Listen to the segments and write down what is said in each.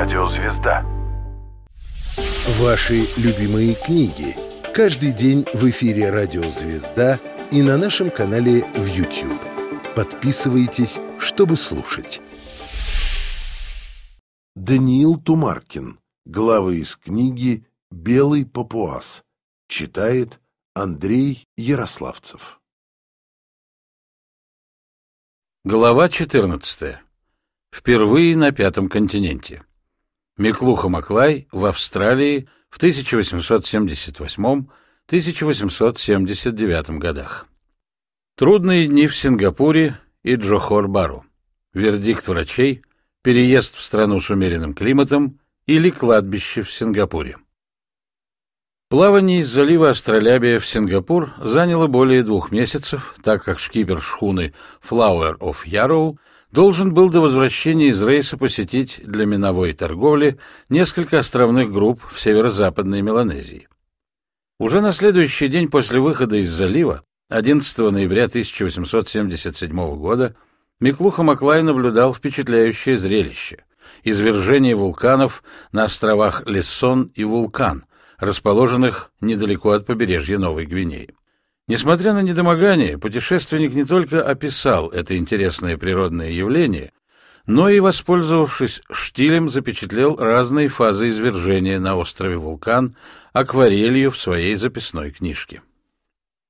Радио Звезда. Ваши любимые книги. Каждый день в эфире Радио Звезда и на нашем канале в YouTube. Подписывайтесь, чтобы слушать. Даниил Тумаркин. глава из книги «Белый папуас». Читает Андрей Ярославцев. Глава 14. Впервые на пятом континенте. Миклуха Маклай в Австралии в 1878-1879 годах. Трудные дни в Сингапуре и Джохор-Бару. Вердикт врачей, переезд в страну с умеренным климатом или кладбище в Сингапуре. Плавание из залива Астролябия в Сингапур заняло более двух месяцев, так как шкипер шхуны Flower of Yarrow должен был до возвращения из рейса посетить для миновой торговли несколько островных групп в северо-западной Меланезии. Уже на следующий день после выхода из залива, 11 ноября 1877 года, Миклуха Маклай наблюдал впечатляющее зрелище — извержение вулканов на островах Лессон и Вулкан, расположенных недалеко от побережья Новой Гвинеи. Несмотря на недомогание, путешественник не только описал это интересное природное явление, но и, воспользовавшись штилем, запечатлел разные фазы извержения на острове Вулкан акварелью в своей записной книжке.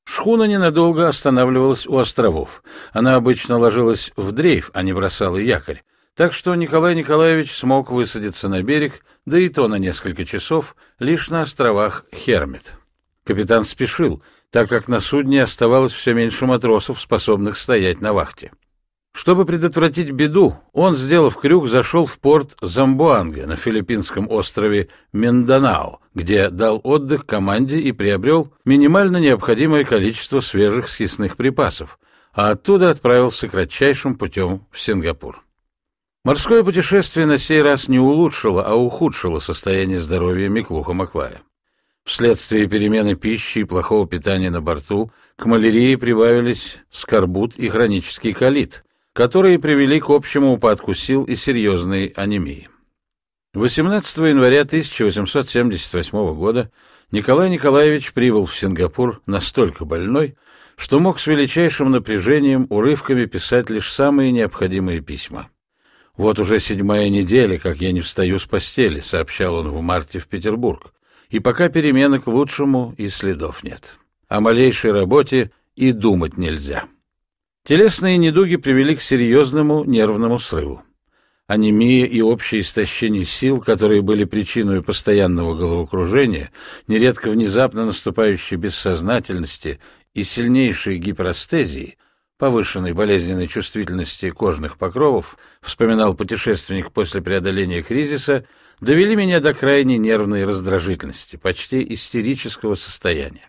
Шхуна ненадолго останавливалась у островов. Она обычно ложилась в дрейф, а не бросала якорь, так что Николай Николаевич смог высадиться на берег, да и то на несколько часов, лишь на островах Хермит. Капитан спешил — так как на судне оставалось все меньше матросов, способных стоять на вахте. Чтобы предотвратить беду, он, сделав крюк, зашел в порт Замбуанга на филиппинском острове Минданао, где дал отдых команде и приобрел минимально необходимое количество свежих съестных припасов, а оттуда отправился кратчайшим путем в Сингапур. Морское путешествие на сей раз не улучшило, а ухудшило состояние здоровья Миклуха Маклая. Вследствие перемены пищи и плохого питания на борту к малярии прибавились скорбут и хронический колит, которые привели к общему упадку сил и серьезной анемии. 18 января 1878 года Николай Николаевич прибыл в Сингапур настолько больной, что мог с величайшим напряжением урывками писать лишь самые необходимые письма. «Вот уже седьмая неделя, как я не встаю с постели», — сообщал он в марте в Петербург и пока перемены к лучшему и следов нет. О малейшей работе и думать нельзя. Телесные недуги привели к серьезному нервному срыву. Анемия и общее истощение сил, которые были причиной постоянного головокружения, нередко внезапно наступающей бессознательности и сильнейшей гиперастезии – повышенной болезненной чувствительности кожных покровов, вспоминал путешественник после преодоления кризиса, довели меня до крайней нервной раздражительности, почти истерического состояния.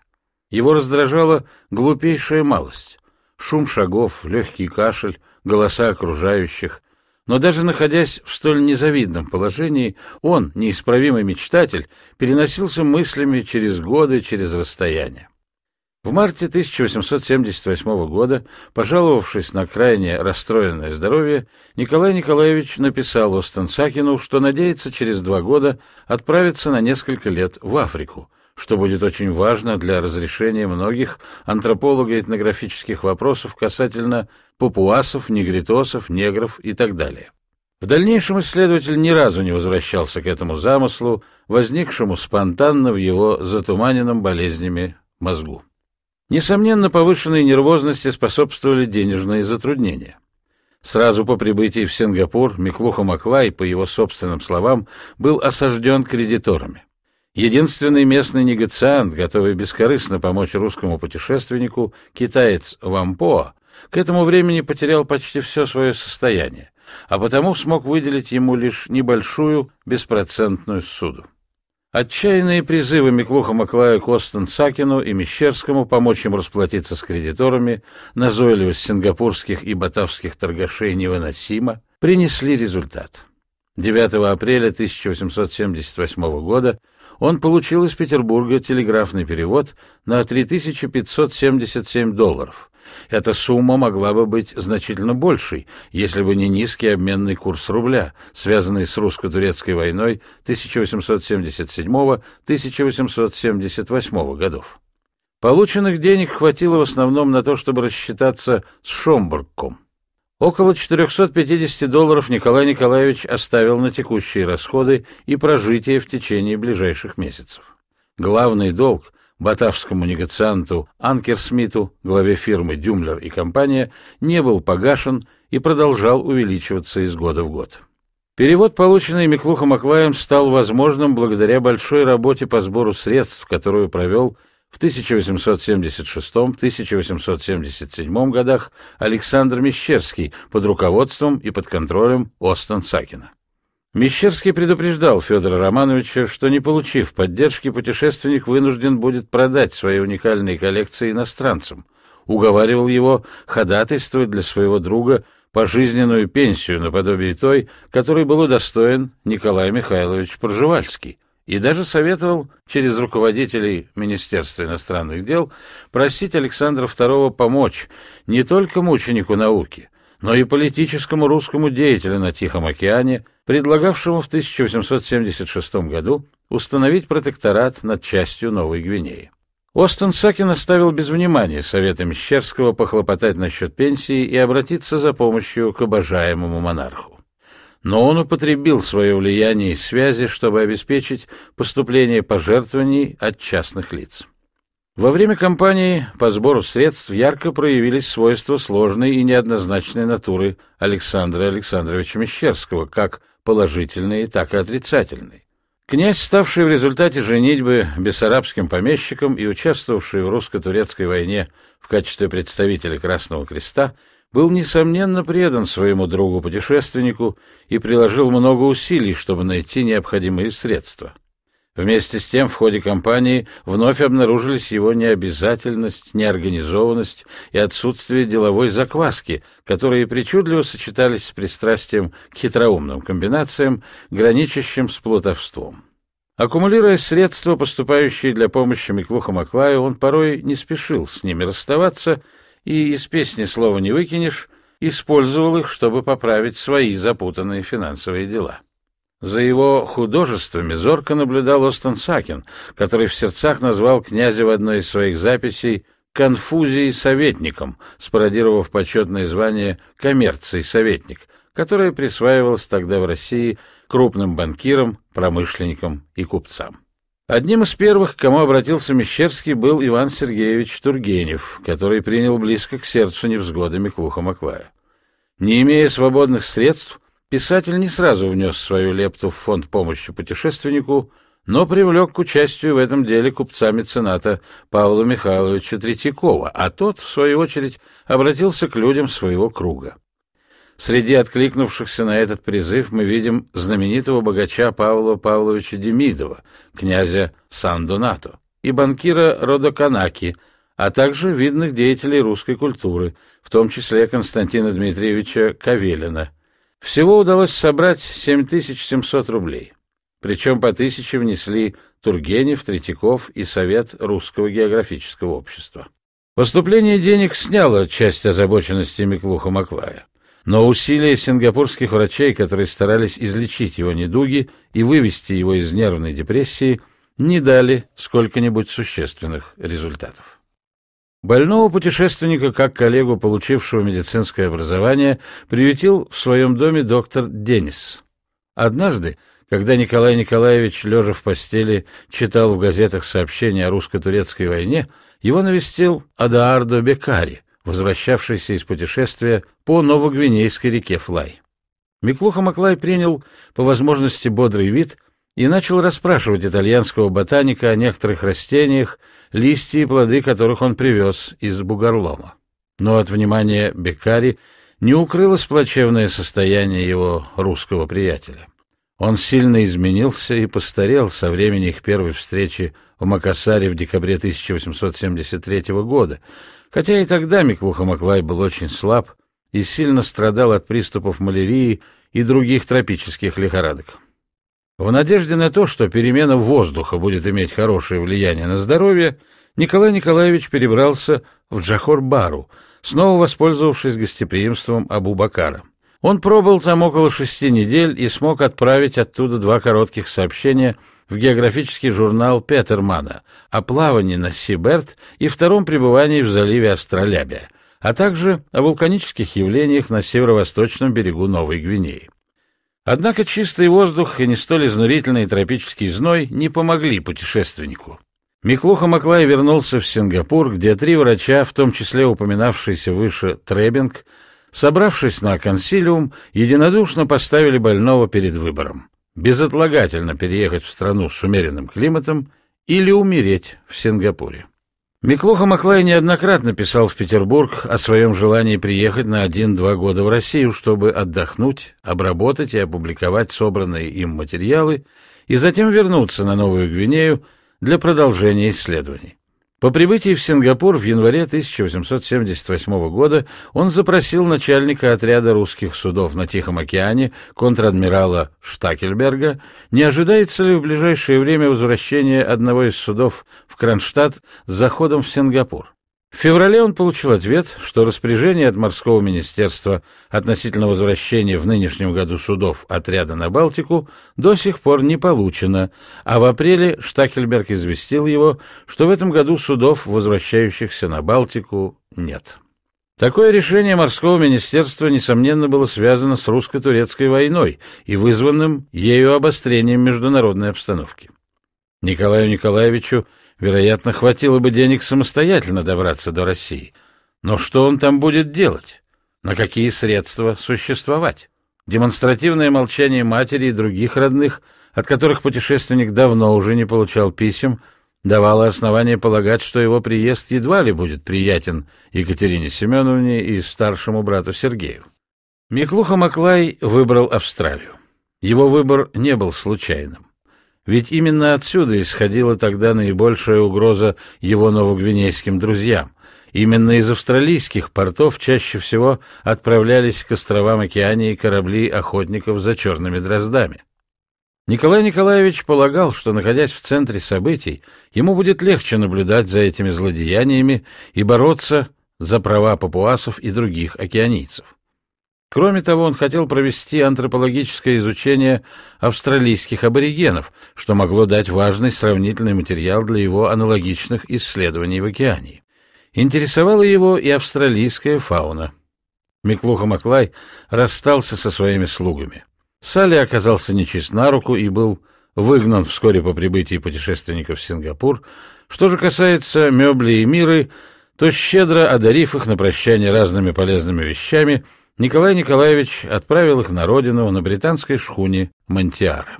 Его раздражала глупейшая малость. Шум шагов, легкий кашель, голоса окружающих. Но даже находясь в столь незавидном положении, он, неисправимый мечтатель, переносился мыслями через годы, через расстояние. В марте 1878 года, пожаловавшись на крайне расстроенное здоровье, Николай Николаевич написал Остенсакину, что надеется через два года отправиться на несколько лет в Африку, что будет очень важно для разрешения многих антрополого-этнографических вопросов касательно папуасов, негритосов, негров и так далее. В дальнейшем исследователь ни разу не возвращался к этому замыслу, возникшему спонтанно в его затуманенном болезнями мозгу. Несомненно, повышенной нервозности способствовали денежные затруднения. Сразу по прибытии в Сингапур Миклуха Маклай, по его собственным словам, был осажден кредиторами. Единственный местный негациант, готовый бескорыстно помочь русскому путешественнику, китаец Вампоа, к этому времени потерял почти все свое состояние, а потому смог выделить ему лишь небольшую беспроцентную суду. Отчаянные призывы Миклуха Маклая к сакину и Мещерскому помочь им расплатиться с кредиторами, назойливость сингапурских и батавских торгашей невыносима, принесли результат. 9 апреля 1878 года он получил из Петербурга телеграфный перевод на 3577 долларов – эта сумма могла бы быть значительно большей, если бы не низкий обменный курс рубля, связанный с русско-турецкой войной 1877-1878 годов. Полученных денег хватило в основном на то, чтобы рассчитаться с Шомбургком. Около 450 долларов Николай Николаевич оставил на текущие расходы и прожитие в течение ближайших месяцев. Главный долг Батавскому негацианту Анкерсмиту, главе фирмы «Дюмлер и компания», не был погашен и продолжал увеличиваться из года в год. Перевод, полученный Миклухом Аклаем, стал возможным благодаря большой работе по сбору средств, которую провел в 1876-1877 годах Александр Мещерский под руководством и под контролем Остен Сакина. Мещерский предупреждал Федора Романовича, что, не получив поддержки, путешественник вынужден будет продать свои уникальные коллекции иностранцам. Уговаривал его ходатайствовать для своего друга пожизненную пенсию наподобие той, которой был удостоен Николай Михайлович Пржевальский, и даже советовал через руководителей Министерства иностранных дел просить Александра II помочь не только мученику науки, но и политическому русскому деятелю на Тихом океане – предлагавшему в 1876 году установить протекторат над частью Новой Гвинеи. Остен Сакин оставил без внимания советы Мещерского похлопотать насчет пенсии и обратиться за помощью к обожаемому монарху. Но он употребил свое влияние и связи, чтобы обеспечить поступление пожертвований от частных лиц. Во время кампании по сбору средств ярко проявились свойства сложной и неоднозначной натуры Александра Александровича Мещерского, как положительные, так и отрицательные. Князь, ставший в результате женитьбы бессарабским помещиком и участвовавший в русско-турецкой войне в качестве представителя Красного Креста, был, несомненно, предан своему другу-путешественнику и приложил много усилий, чтобы найти необходимые средства. Вместе с тем в ходе кампании вновь обнаружились его необязательность, неорганизованность и отсутствие деловой закваски, которые причудливо сочетались с пристрастием к хитроумным комбинациям, граничащим с плутовством. Аккумулируя средства, поступающие для помощи Миклуху Маклаю, он порой не спешил с ними расставаться и из песни «Слова не выкинешь» использовал их, чтобы поправить свои запутанные финансовые дела. За его художествами зорко наблюдал Остен Сакин, который в сердцах назвал князя в одной из своих записей «конфузией советником», спародировав почетное звание «коммерций советник», которое присваивалось тогда в России крупным банкирам, промышленникам и купцам. Одним из первых, к кому обратился Мещерский, был Иван Сергеевич Тургенев, который принял близко к сердцу невзгоды Миклуха Маклая. Не имея свободных средств, Писатель не сразу внес свою лепту в фонд помощи путешественнику, но привлек к участию в этом деле купца-мецената Павла Михайловича Третьякова, а тот, в свою очередь, обратился к людям своего круга. Среди откликнувшихся на этот призыв мы видим знаменитого богача Павла Павловича Демидова, князя Сан-Донато, и банкира Родоканаки, а также видных деятелей русской культуры, в том числе Константина Дмитриевича Кавелина – всего удалось собрать 7700 рублей. Причем по тысяче внесли Тургенев, Третьяков и Совет Русского географического общества. Поступление денег сняло часть озабоченности Миклуха Маклая. Но усилия сингапурских врачей, которые старались излечить его недуги и вывести его из нервной депрессии, не дали сколько-нибудь существенных результатов. Больного путешественника, как коллегу, получившего медицинское образование, приютил в своем доме доктор Денис. Однажды, когда Николай Николаевич, лежа в постели, читал в газетах сообщения о русско-турецкой войне, его навестил Адаарdo Бекари, возвращавшийся из путешествия по Новогвинейской реке Флай. Миклуха Маклай принял, по возможности, бодрый вид и начал расспрашивать итальянского ботаника о некоторых растениях, листья и плоды которых он привез из Бугорлома. Но от внимания Бекари не укрылось плачевное состояние его русского приятеля. Он сильно изменился и постарел со времени их первой встречи в Макасаре в декабре 1873 года, хотя и тогда Миклуха Маклай был очень слаб и сильно страдал от приступов малярии и других тропических лихорадок. В надежде на то, что перемена воздуха будет иметь хорошее влияние на здоровье, Николай Николаевич перебрался в Джахор-Бару, снова воспользовавшись гостеприимством Абу-Бакара. Он пробыл там около шести недель и смог отправить оттуда два коротких сообщения в географический журнал Петермана о плавании на Сиберт и втором пребывании в заливе Астролябия, а также о вулканических явлениях на северо-восточном берегу Новой Гвинеи. Однако чистый воздух и не столь изнурительный тропический зной не помогли путешественнику. Миклуха Маклай вернулся в Сингапур, где три врача, в том числе упоминавшийся выше Требинг, собравшись на консилиум, единодушно поставили больного перед выбором – безотлагательно переехать в страну с умеренным климатом или умереть в Сингапуре. Миклуха Маклай неоднократно писал в Петербург о своем желании приехать на один-два года в Россию, чтобы отдохнуть, обработать и опубликовать собранные им материалы, и затем вернуться на Новую Гвинею для продолжения исследований. По прибытии в Сингапур в январе 1878 года он запросил начальника отряда русских судов на Тихом океане, контр-адмирала Штакельберга, не ожидается ли в ближайшее время возвращение одного из судов в Кронштадт с заходом в Сингапур. В феврале он получил ответ, что распоряжение от морского министерства относительно возвращения в нынешнем году судов отряда на Балтику до сих пор не получено, а в апреле Штакельберг известил его, что в этом году судов, возвращающихся на Балтику, нет. Такое решение морского министерства, несомненно, было связано с русско-турецкой войной и вызванным ею обострением международной обстановки. Николаю Николаевичу Вероятно, хватило бы денег самостоятельно добраться до России. Но что он там будет делать? На какие средства существовать? Демонстративное молчание матери и других родных, от которых путешественник давно уже не получал писем, давало основание полагать, что его приезд едва ли будет приятен Екатерине Семеновне и старшему брату Сергею. Миклуха Маклай выбрал Австралию. Его выбор не был случайным. Ведь именно отсюда исходила тогда наибольшая угроза его новогвинейским друзьям. Именно из австралийских портов чаще всего отправлялись к островам Океании корабли охотников за черными дроздами. Николай Николаевич полагал, что, находясь в центре событий, ему будет легче наблюдать за этими злодеяниями и бороться за права папуасов и других океанийцев. Кроме того, он хотел провести антропологическое изучение австралийских аборигенов, что могло дать важный сравнительный материал для его аналогичных исследований в океане. Интересовала его и австралийская фауна. Миклуха Маклай расстался со своими слугами. Салли оказался нечист на руку и был выгнан вскоре по прибытии путешественников в Сингапур. Что же касается мебли и миры, то щедро одарив их на прощание разными полезными вещами – Николай Николаевич отправил их на родину на британской шхуне Монтиара.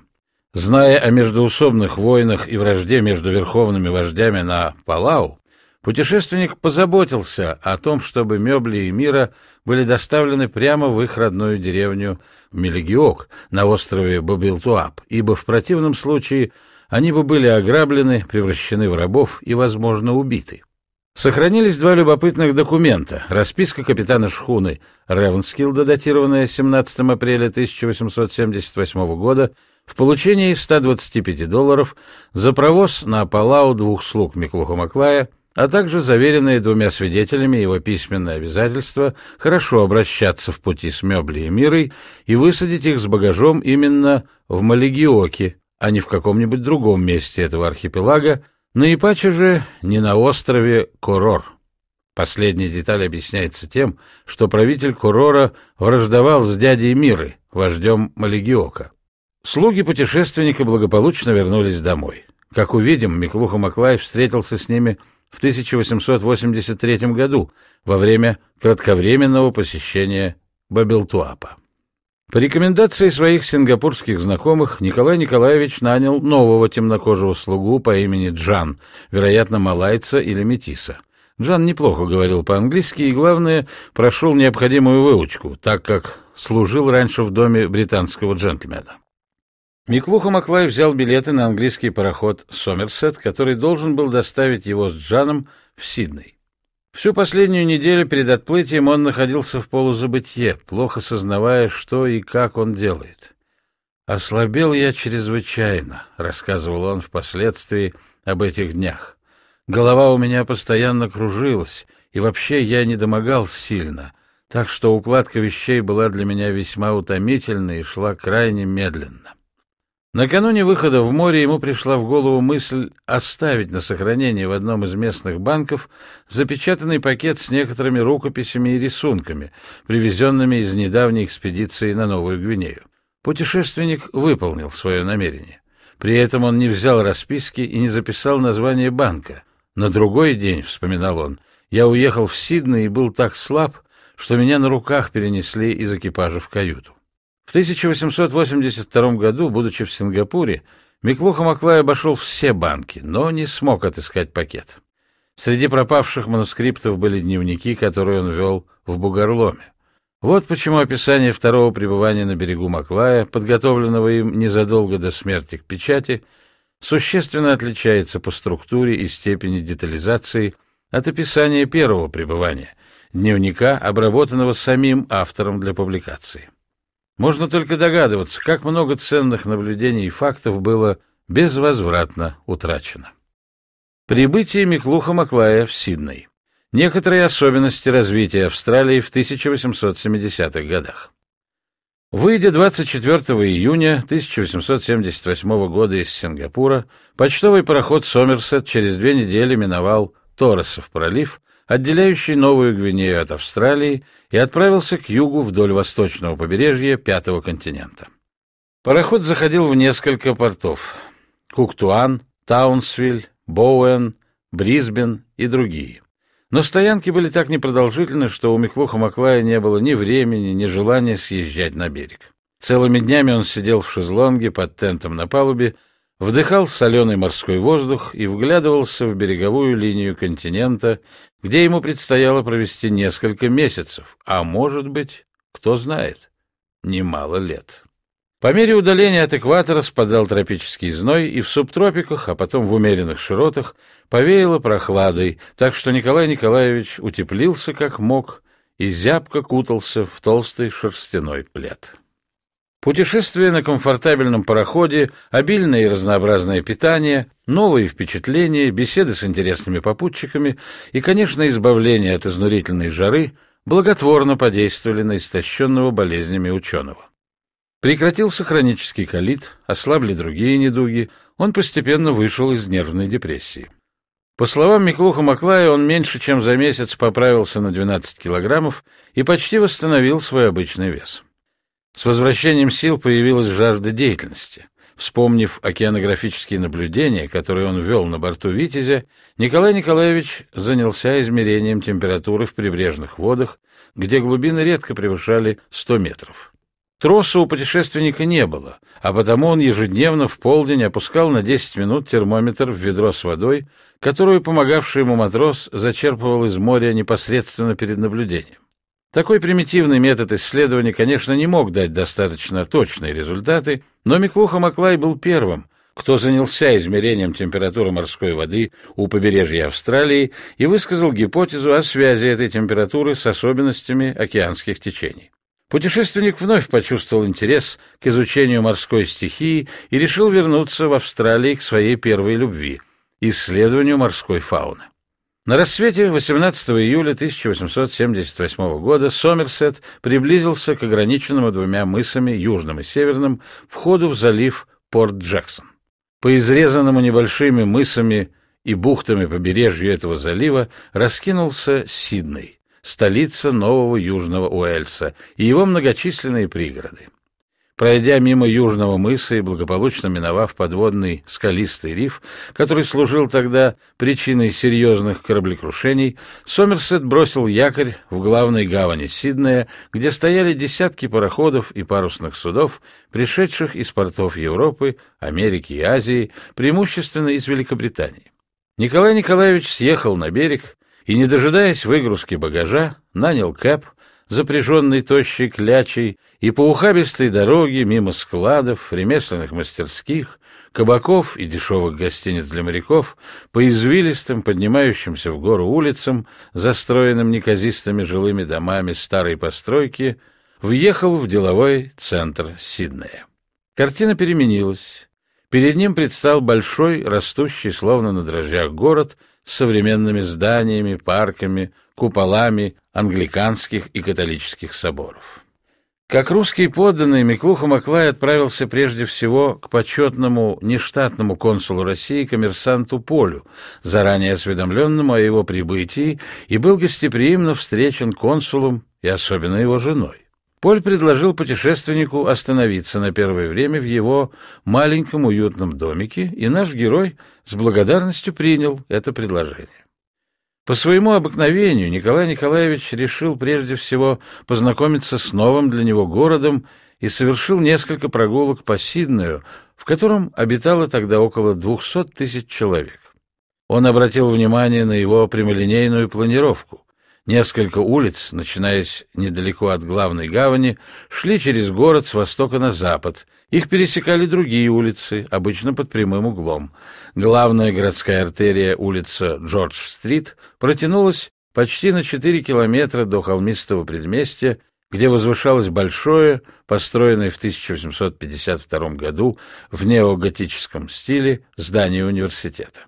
Зная о междоусобных войнах и вражде между верховными вождями на Палау, путешественник позаботился о том, чтобы мебли и мира были доставлены прямо в их родную деревню Мелегиок на острове Бабилтуап, ибо в противном случае они бы были ограблены, превращены в рабов и, возможно, убиты. Сохранились два любопытных документа. Расписка капитана шхуны Ревенскилда, датированная 17 апреля 1878 года, в получении 125 долларов за провоз на Палау двух слуг Миклуха Маклая, а также заверенные двумя свидетелями его письменное обязательство хорошо обращаться в пути с Мёбли и Мирой и высадить их с багажом именно в Малегиоке, а не в каком-нибудь другом месте этого архипелага, и паче же не на острове Курор. Последняя деталь объясняется тем, что правитель Курора враждовал с дядей Миры, вождем Малегиока. Слуги путешественника благополучно вернулись домой. Как увидим, Миклуха маклай встретился с ними в 1883 году во время кратковременного посещения Бабелтуапа. По рекомендации своих сингапурских знакомых Николай Николаевич нанял нового темнокожего слугу по имени Джан, вероятно, малайца или метиса. Джан неплохо говорил по-английски и, главное, прошел необходимую выучку, так как служил раньше в доме британского джентльмена. Миклуха Маклай взял билеты на английский пароход «Сомерсет», который должен был доставить его с Джаном в Сидней. Всю последнюю неделю перед отплытием он находился в полузабытье, плохо сознавая, что и как он делает. «Ослабел я чрезвычайно», — рассказывал он впоследствии об этих днях. «Голова у меня постоянно кружилась, и вообще я не домогал сильно, так что укладка вещей была для меня весьма утомительной и шла крайне медленно. Накануне выхода в море ему пришла в голову мысль оставить на сохранение в одном из местных банков запечатанный пакет с некоторыми рукописями и рисунками, привезенными из недавней экспедиции на Новую Гвинею. Путешественник выполнил свое намерение. При этом он не взял расписки и не записал название банка. На другой день, вспоминал он, я уехал в Сидней и был так слаб, что меня на руках перенесли из экипажа в каюту. В 1882 году, будучи в Сингапуре, Миклуха Маклай обошел все банки, но не смог отыскать пакет. Среди пропавших манускриптов были дневники, которые он вел в Бугарломе. Вот почему описание второго пребывания на берегу Маклая, подготовленного им незадолго до смерти к печати, существенно отличается по структуре и степени детализации от описания первого пребывания, дневника, обработанного самим автором для публикации. Можно только догадываться, как много ценных наблюдений и фактов было безвозвратно утрачено. Прибытие Миклуха Маклая в Сидней. Некоторые особенности развития Австралии в 1870-х годах. Выйдя 24 июня 1878 года из Сингапура, почтовый пароход «Сомерсет» через две недели миновал Торресов пролив отделяющий Новую Гвинею от Австралии, и отправился к югу вдоль восточного побережья Пятого континента. Пароход заходил в несколько портов — Куктуан, Таунсвиль, Боуэн, Брисбен и другие. Но стоянки были так непродолжительны, что у Миклуха Маклая не было ни времени, ни желания съезжать на берег. Целыми днями он сидел в шезлонге под тентом на палубе, вдыхал соленый морской воздух и вглядывался в береговую линию континента, где ему предстояло провести несколько месяцев, а может быть, кто знает, немало лет. По мере удаления от экватора спадал тропический зной, и в субтропиках, а потом в умеренных широтах, повеяло прохладой, так что Николай Николаевич утеплился как мог и зябко кутался в толстый шерстяной плед. Путешествие на комфортабельном пароходе, обильное и разнообразное питание, новые впечатления, беседы с интересными попутчиками и, конечно, избавление от изнурительной жары благотворно подействовали на истощенного болезнями ученого. Прекратился хронический колит, ослабли другие недуги, он постепенно вышел из нервной депрессии. По словам Миклуха Маклая, он меньше чем за месяц поправился на 12 килограммов и почти восстановил свой обычный вес. С возвращением сил появилась жажда деятельности. Вспомнив океанографические наблюдения, которые он вел на борту «Витязя», Николай Николаевич занялся измерением температуры в прибрежных водах, где глубины редко превышали 100 метров. Троса у путешественника не было, а потому он ежедневно в полдень опускал на 10 минут термометр в ведро с водой, которую помогавший ему матрос зачерпывал из моря непосредственно перед наблюдением. Такой примитивный метод исследования, конечно, не мог дать достаточно точные результаты, но Миклуха Маклай был первым, кто занялся измерением температуры морской воды у побережья Австралии и высказал гипотезу о связи этой температуры с особенностями океанских течений. Путешественник вновь почувствовал интерес к изучению морской стихии и решил вернуться в Австралии к своей первой любви – исследованию морской фауны. На рассвете 18 июля 1878 года Сомерсет приблизился к ограниченному двумя мысами, южным и северным, входу в залив Порт-Джексон. По изрезанному небольшими мысами и бухтами побережью этого залива раскинулся Сидней, столица нового Южного Уэльса и его многочисленные пригороды. Пройдя мимо южного мыса и благополучно миновав подводный скалистый риф, который служил тогда причиной серьезных кораблекрушений, Сомерсет бросил якорь в главной гавани Сиднея, где стояли десятки пароходов и парусных судов, пришедших из портов Европы, Америки и Азии, преимущественно из Великобритании. Николай Николаевич съехал на берег и, не дожидаясь выгрузки багажа, нанял кэп — запряженный тощей клячей, и по ухабистой дороге мимо складов, ремесленных мастерских, кабаков и дешевых гостиниц для моряков, по извилистым, поднимающимся в гору улицам, застроенным неказистыми жилыми домами старой постройки, въехал в деловой центр Сиднея. Картина переменилась. Перед ним предстал большой, растущий, словно на дрожжах, город с современными зданиями, парками, куполами англиканских и католических соборов. Как русский подданный, Миклуха Маклай отправился прежде всего к почетному нештатному консулу России коммерсанту Полю, заранее осведомленному о его прибытии, и был гостеприимно встречен консулом и особенно его женой. Поль предложил путешественнику остановиться на первое время в его маленьком уютном домике, и наш герой с благодарностью принял это предложение. По своему обыкновению Николай Николаевич решил прежде всего познакомиться с новым для него городом и совершил несколько прогулок по Сиднею, в котором обитало тогда около 200 тысяч человек. Он обратил внимание на его прямолинейную планировку. Несколько улиц, начинаясь недалеко от главной гавани, шли через город с востока на запад. Их пересекали другие улицы, обычно под прямым углом. Главная городская артерия, улица Джордж-стрит, протянулась почти на 4 километра до холмистого предместья, где возвышалось большое, построенное в 1852 году в неоготическом стиле здание университета.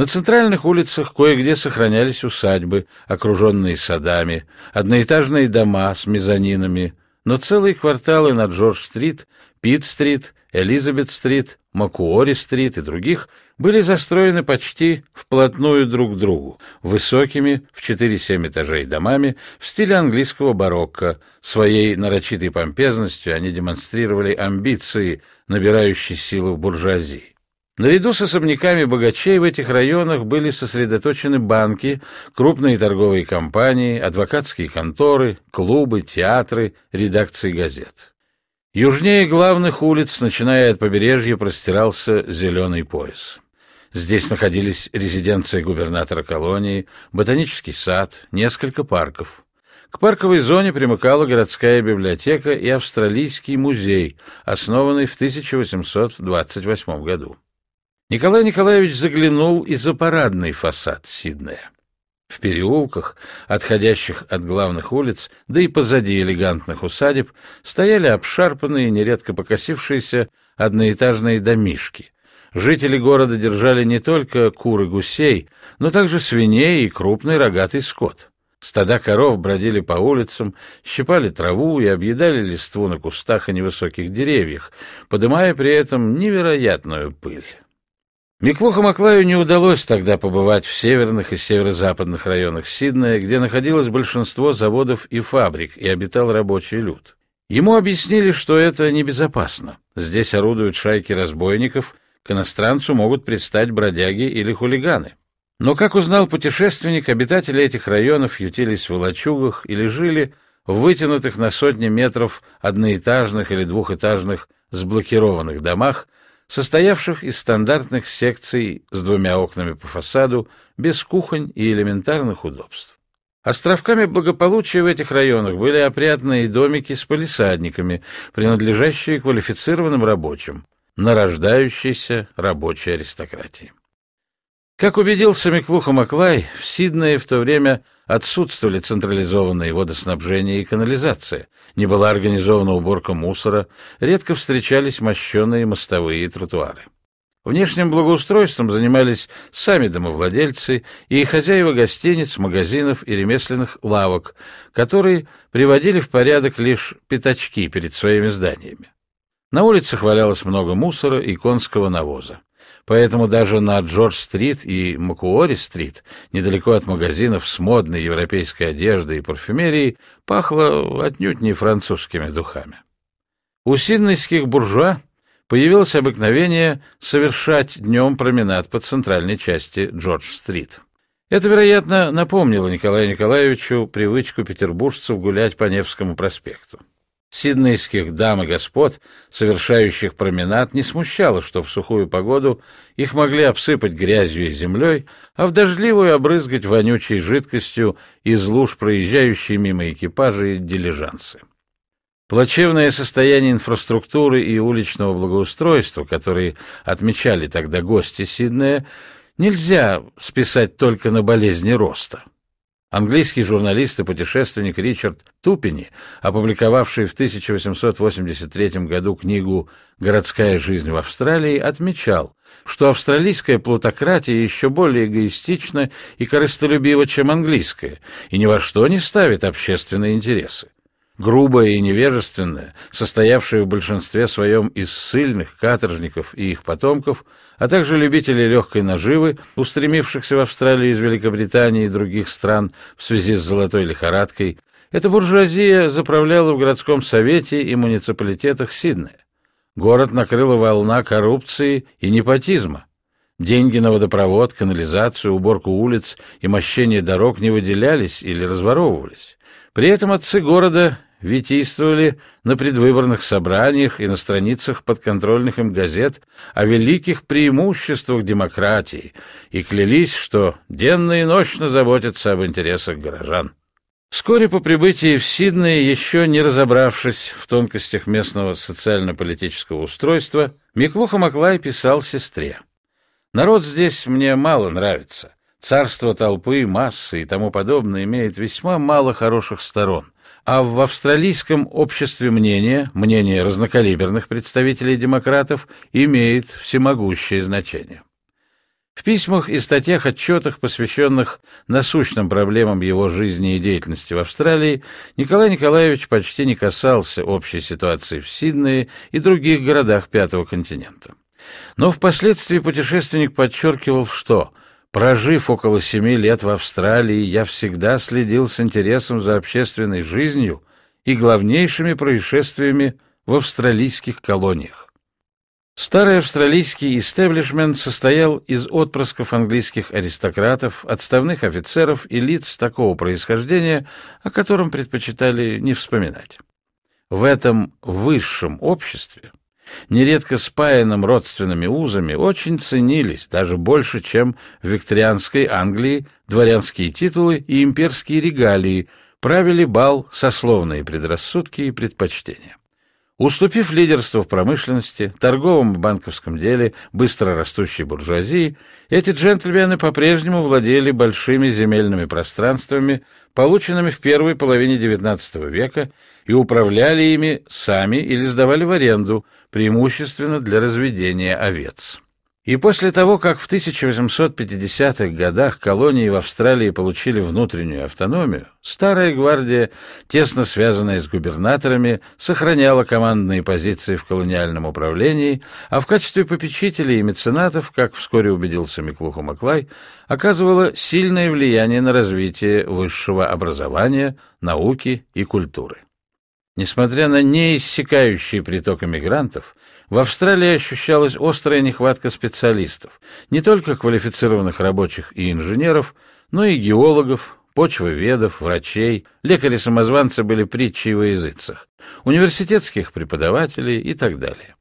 На центральных улицах кое-где сохранялись усадьбы, окруженные садами, одноэтажные дома с мезонинами, но целые кварталы на Джордж-стрит, Питт-стрит, Элизабет-стрит, Макуори-стрит и других были застроены почти вплотную друг к другу, высокими, в 4-7 этажей домами, в стиле английского барокко. Своей нарочитой помпезностью они демонстрировали амбиции, набирающие силу буржуазии. Наряду с особняками богачей в этих районах были сосредоточены банки, крупные торговые компании, адвокатские конторы, клубы, театры, редакции газет. Южнее главных улиц, начиная от побережья, простирался зеленый пояс. Здесь находились резиденция губернатора колонии, ботанический сад, несколько парков. К парковой зоне примыкала городская библиотека и австралийский музей, основанный в 1828 году. Николай Николаевич заглянул и за парадный фасад Сиднея. В переулках, отходящих от главных улиц, да и позади элегантных усадеб, стояли обшарпанные, нередко покосившиеся одноэтажные домишки. Жители города держали не только куры гусей, но также свиней и крупный рогатый скот. Стада коров бродили по улицам, щипали траву и объедали листву на кустах и невысоких деревьях, подымая при этом невероятную пыль. Миклуху Маклаю не удалось тогда побывать в северных и северо-западных районах Сиднея, где находилось большинство заводов и фабрик, и обитал рабочий люд. Ему объяснили, что это небезопасно. Здесь орудуют шайки разбойников, к иностранцу могут предстать бродяги или хулиганы. Но, как узнал путешественник, обитатели этих районов ютились в лачугах или жили в вытянутых на сотни метров одноэтажных или двухэтажных сблокированных домах – состоявших из стандартных секций с двумя окнами по фасаду, без кухонь и элементарных удобств. Островками благополучия в этих районах были опрятные домики с полисадниками, принадлежащие квалифицированным рабочим, нарождающейся рабочей аристократии. Как убедился Миклуха Маклай, в Сиднее в то время – Отсутствовали централизованные водоснабжение и канализация, не была организована уборка мусора, редко встречались мощеные мостовые и тротуары. Внешним благоустройством занимались сами домовладельцы и хозяева гостиниц, магазинов и ремесленных лавок, которые приводили в порядок лишь пятачки перед своими зданиями. На улицах валялось много мусора и конского навоза. Поэтому даже на Джордж-стрит и Макуори-стрит, недалеко от магазинов с модной европейской одеждой и парфюмерией, пахло отнюдь не французскими духами. У сиднейских буржуа появилось обыкновение совершать днем променад по центральной части Джордж-стрит. Это, вероятно, напомнило Николаю Николаевичу привычку петербуржцев гулять по Невскому проспекту. Сиднейских дам и господ, совершающих променад, не смущало, что в сухую погоду их могли обсыпать грязью и землей, а в дождливую обрызгать вонючей жидкостью из луж, проезжающие мимо экипажи и дилижансы. Плачевное состояние инфраструктуры и уличного благоустройства, которые отмечали тогда гости Сиднея, нельзя списать только на болезни роста. Английский журналист и путешественник Ричард Тупини, опубликовавший в 1883 году книгу «Городская жизнь в Австралии», отмечал, что австралийская плутократия еще более эгоистична и корыстолюбива, чем английская, и ни во что не ставит общественные интересы грубое и невежественное, состоявшее в большинстве своем из ссыльных, каторжников и их потомков, а также любителей легкой наживы, устремившихся в Австралию из Великобритании и других стран в связи с золотой лихорадкой, эта буржуазия заправляла в городском совете и муниципалитетах Сиднея. Город накрыла волна коррупции и непотизма. Деньги на водопровод, канализацию, уборку улиц и мощение дорог не выделялись или разворовывались. При этом отцы города витийствовали на предвыборных собраниях и на страницах подконтрольных им газет о великих преимуществах демократии и клялись, что денно и ночно заботятся об интересах горожан. Вскоре по прибытии в Сидней, еще не разобравшись в тонкостях местного социально-политического устройства, Миклуха Маклай писал сестре. «Народ здесь мне мало нравится. Царство толпы, массы и тому подобное имеет весьма мало хороших сторон» а в австралийском обществе мнения, мнение разнокалиберных представителей демократов, имеет всемогущее значение. В письмах и статьях, отчетах, посвященных насущным проблемам его жизни и деятельности в Австралии, Николай Николаевич почти не касался общей ситуации в Сиднее и других городах Пятого континента. Но впоследствии путешественник подчеркивал, что Прожив около семи лет в Австралии, я всегда следил с интересом за общественной жизнью и главнейшими происшествиями в австралийских колониях. Старый австралийский истеблишмент состоял из отпрысков английских аристократов, отставных офицеров и лиц такого происхождения, о котором предпочитали не вспоминать. В этом высшем обществе нередко спаянным родственными узами, очень ценились, даже больше, чем в викторианской Англии дворянские титулы и имперские регалии, правили бал сословные предрассудки и предпочтения. Уступив лидерство в промышленности, торговом и банковском деле быстро растущей буржуазии, эти джентльмены по-прежнему владели большими земельными пространствами, полученными в первой половине XIX века, и управляли ими сами или сдавали в аренду, преимущественно для разведения овец. И после того, как в 1850-х годах колонии в Австралии получили внутреннюю автономию, старая гвардия, тесно связанная с губернаторами, сохраняла командные позиции в колониальном управлении, а в качестве попечителей и меценатов, как вскоре убедился Миклуха Маклай, оказывала сильное влияние на развитие высшего образования, науки и культуры. Несмотря на неиссякающий приток эмигрантов, в Австралии ощущалась острая нехватка специалистов, не только квалифицированных рабочих и инженеров, но и геологов, почвоведов, врачей, лекари-самозванцы были притчей во языцах, университетских преподавателей и так далее.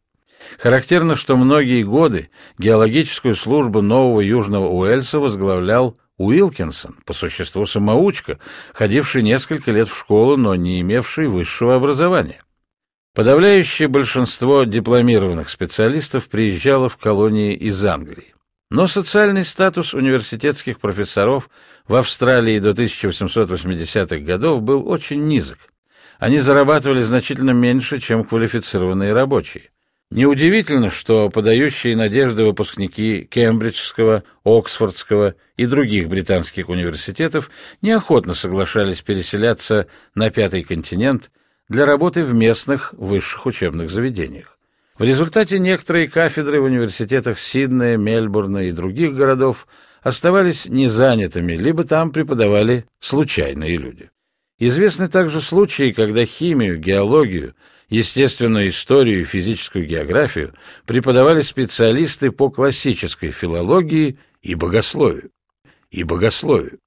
Характерно, что многие годы геологическую службу Нового Южного Уэльса возглавлял Уилкинсон, по существу самоучка, ходивший несколько лет в школу, но не имевший высшего образования. Подавляющее большинство дипломированных специалистов приезжало в колонии из Англии. Но социальный статус университетских профессоров в Австралии до 1880-х годов был очень низок. Они зарабатывали значительно меньше, чем квалифицированные рабочие. Неудивительно, что подающие надежды выпускники Кембриджского, Оксфордского и других британских университетов неохотно соглашались переселяться на Пятый континент для работы в местных высших учебных заведениях. В результате некоторые кафедры в университетах Сиднея, Мельбурна и других городов оставались незанятыми, либо там преподавали случайные люди. Известны также случаи, когда химию, геологию, естественную историю и физическую географию преподавали специалисты по классической филологии и богословию. И богословию.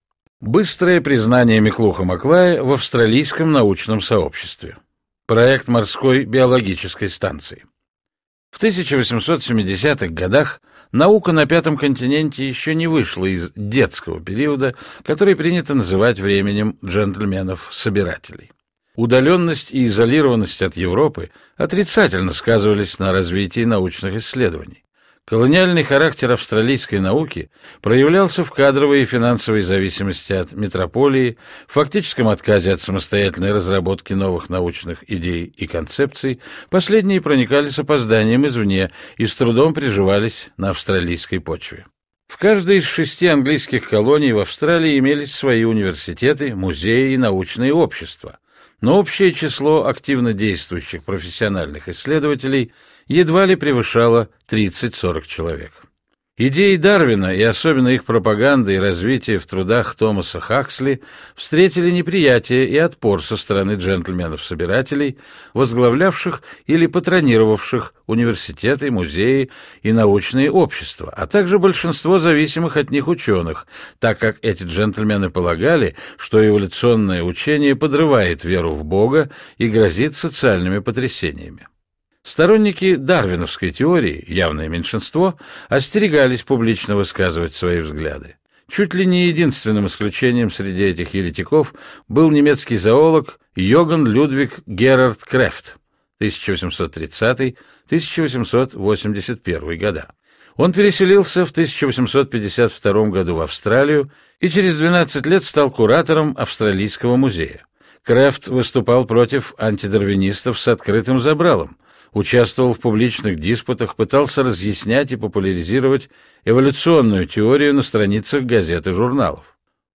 Быстрое признание Миклуха Маклая в австралийском научном сообществе. Проект морской биологической станции. В 1870-х годах наука на пятом континенте еще не вышла из детского периода, который принято называть временем джентльменов-собирателей. Удаленность и изолированность от Европы отрицательно сказывались на развитии научных исследований. Колониальный характер австралийской науки проявлялся в кадровой и финансовой зависимости от метрополии, фактическом отказе от самостоятельной разработки новых научных идей и концепций, последние проникали с опозданием извне и с трудом приживались на австралийской почве. В каждой из шести английских колоний в Австралии имелись свои университеты, музеи и научные общества, но общее число активно действующих профессиональных исследователей – едва ли превышала 30-40 человек. Идеи Дарвина и особенно их пропаганда и развитие в трудах Томаса Хаксли встретили неприятие и отпор со стороны джентльменов-собирателей, возглавлявших или патронировавших университеты, музеи и научные общества, а также большинство зависимых от них ученых, так как эти джентльмены полагали, что эволюционное учение подрывает веру в Бога и грозит социальными потрясениями. Сторонники дарвиновской теории, явное меньшинство, остерегались публично высказывать свои взгляды. Чуть ли не единственным исключением среди этих еретиков был немецкий зоолог Йоган Людвиг Герард Крефт 1830-1881 года. Он переселился в 1852 году в Австралию и через 12 лет стал куратором Австралийского музея. Крефт выступал против антидарвинистов с открытым забралом, участвовал в публичных диспутах, пытался разъяснять и популяризировать эволюционную теорию на страницах газет и журналов.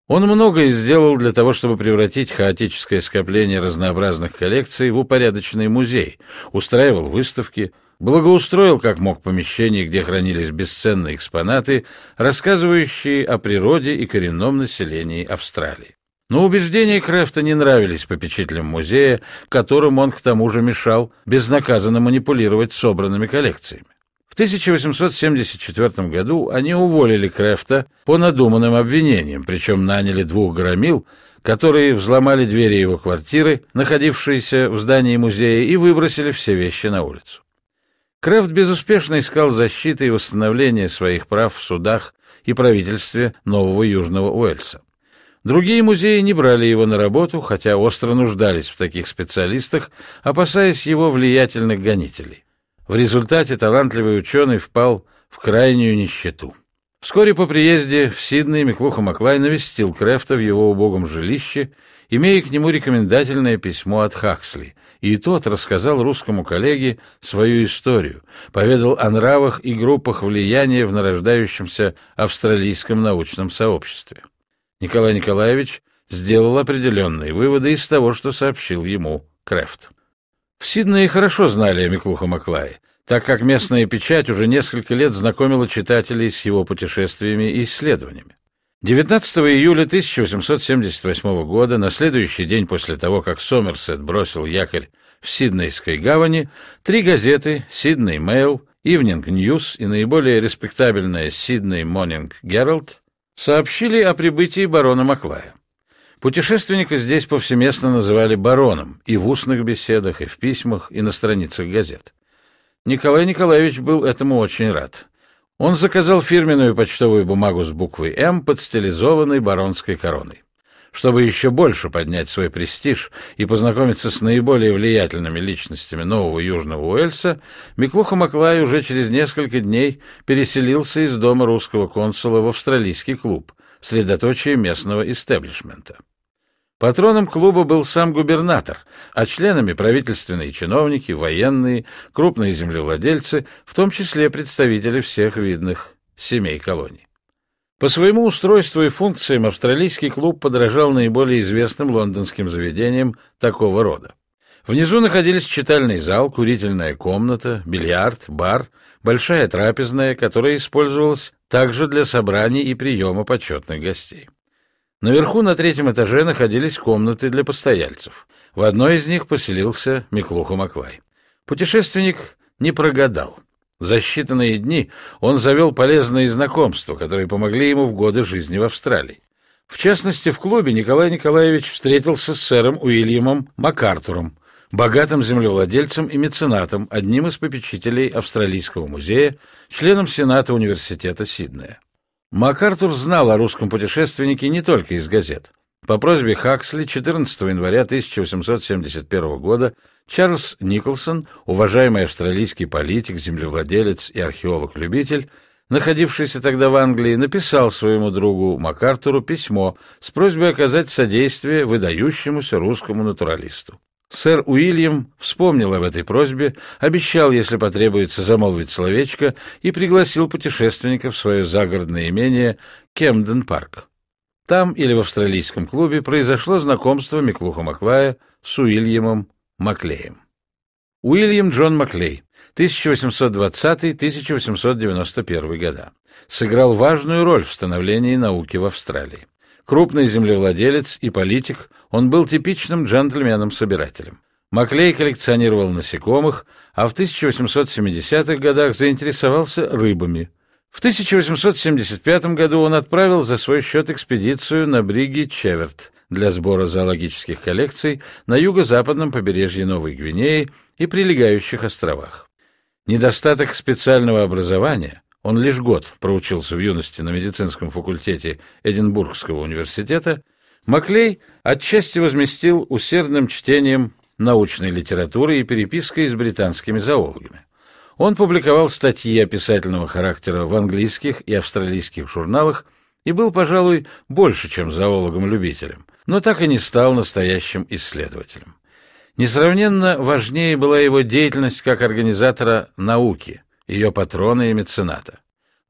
Он многое сделал для того, чтобы превратить хаотическое скопление разнообразных коллекций в упорядоченный музей, устраивал выставки, благоустроил как мог помещение, где хранились бесценные экспонаты, рассказывающие о природе и коренном населении Австралии. Но убеждения Крефта не нравились попечителям музея, которым он к тому же мешал безнаказанно манипулировать собранными коллекциями. В 1874 году они уволили Крефта по надуманным обвинениям, причем наняли двух громил, которые взломали двери его квартиры, находившиеся в здании музея, и выбросили все вещи на улицу. Крефт безуспешно искал защиты и восстановления своих прав в судах и правительстве Нового Южного Уэльса. Другие музеи не брали его на работу, хотя остро нуждались в таких специалистах, опасаясь его влиятельных гонителей. В результате талантливый ученый впал в крайнюю нищету. Вскоре по приезде в Сидней Миклуха Маклай навестил Крефта в его убогом жилище, имея к нему рекомендательное письмо от Хаксли, и тот рассказал русскому коллеге свою историю, поведал о нравах и группах влияния в нарождающемся австралийском научном сообществе. Николай Николаевич сделал определенные выводы из того, что сообщил ему Крефт. В Сиднее хорошо знали о Миклухо Маклае, так как местная печать уже несколько лет знакомила читателей с его путешествиями и исследованиями. 19 июля 1878 года, на следующий день после того, как Сомерсет бросил якорь в Сиднейской гавани, три газеты «Сидней Mail, «Ивнинг Ньюс» и наиболее респектабельная «Сидней Монинг Геральт» Сообщили о прибытии барона Маклая. Путешественника здесь повсеместно называли бароном и в устных беседах, и в письмах, и на страницах газет. Николай Николаевич был этому очень рад. Он заказал фирменную почтовую бумагу с буквой «М» под стилизованной баронской короной чтобы еще больше поднять свой престиж и познакомиться с наиболее влиятельными личностями Нового Южного Уэльса, Миклуха Маклай уже через несколько дней переселился из дома русского консула в австралийский клуб, средоточие местного истеблишмента. Патроном клуба был сам губернатор, а членами правительственные чиновники, военные, крупные землевладельцы, в том числе представители всех видных семей колоний. По своему устройству и функциям австралийский клуб подражал наиболее известным лондонским заведениям такого рода. Внизу находились читальный зал, курительная комната, бильярд, бар, большая трапезная, которая использовалась также для собраний и приема почетных гостей. Наверху на третьем этаже находились комнаты для постояльцев. В одной из них поселился Миклуха Маклай. Путешественник не прогадал. За считанные дни он завел полезные знакомства, которые помогли ему в годы жизни в Австралии. В частности, в клубе Николай Николаевич встретился с сэром Уильямом МакАртуром, богатым землевладельцем и меценатом, одним из попечителей Австралийского музея, членом Сената университета Сиднея. МакАртур знал о русском путешественнике не только из газет. По просьбе Хаксли 14 января 1871 года Чарльз Николсон, уважаемый австралийский политик, землевладелец и археолог-любитель, находившийся тогда в Англии, написал своему другу МакАртуру письмо с просьбой оказать содействие выдающемуся русскому натуралисту. Сэр Уильям вспомнил об этой просьбе, обещал, если потребуется, замолвить словечко и пригласил путешественника в свое загородное имение Кемден-парк. Там или в австралийском клубе произошло знакомство Миклуха Маклая с Уильямом Маклеем. Уильям Джон Маклей, 1820-1891 года, сыграл важную роль в становлении науки в Австралии. Крупный землевладелец и политик, он был типичным джентльменом-собирателем. Маклей коллекционировал насекомых, а в 1870-х годах заинтересовался рыбами – в 1875 году он отправил за свой счет экспедицию на бриге Чеверт для сбора зоологических коллекций на юго-западном побережье Новой Гвинеи и прилегающих островах. Недостаток специального образования, он лишь год проучился в юности на медицинском факультете Эдинбургского университета, Маклей отчасти возместил усердным чтением научной литературы и перепиской с британскими зоологами. Он публиковал статьи описательного характера в английских и австралийских журналах и был, пожалуй, больше, чем зоологом-любителем, но так и не стал настоящим исследователем. Несравненно важнее была его деятельность как организатора науки, ее патрона и мецената.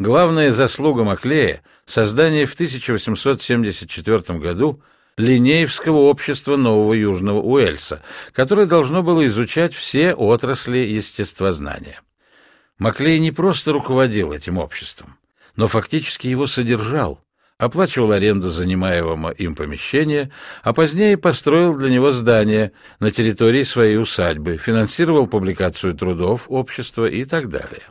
Главная заслуга Маклея – создание в 1874 году Линеевского общества Нового Южного Уэльса, которое должно было изучать все отрасли естествознания. Маклей не просто руководил этим обществом, но фактически его содержал, оплачивал аренду занимаемого им помещения, а позднее построил для него здание на территории своей усадьбы, финансировал публикацию трудов общества и так далее.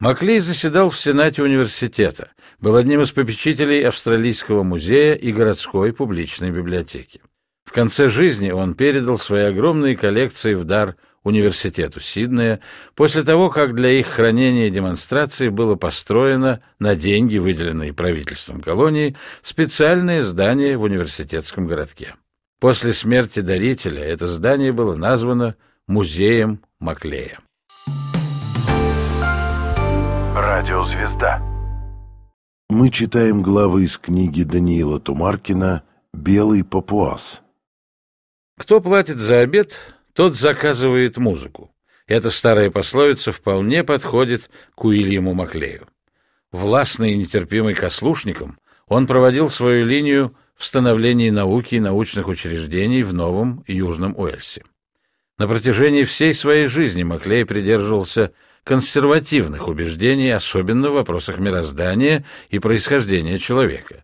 Маклей заседал в Сенате университета, был одним из попечителей Австралийского музея и городской публичной библиотеки. В конце жизни он передал свои огромные коллекции в дар университету Сиднея после того, как для их хранения и демонстрации было построено на деньги, выделенные правительством колонии, специальное здание в университетском городке. После смерти дарителя это здание было названо музеем Маклея. Радиозвезда. Мы читаем главы из книги Даниила Тумаркина «Белый папуас». Кто платит за обед, тот заказывает музыку. Эта старая пословица вполне подходит к Уильяму Маклею. Властный и нетерпимый к ослушникам, он проводил свою линию в становлении науки и научных учреждений в Новом Южном Уэльсе. На протяжении всей своей жизни Маклей придерживался консервативных убеждений, особенно в вопросах мироздания и происхождения человека.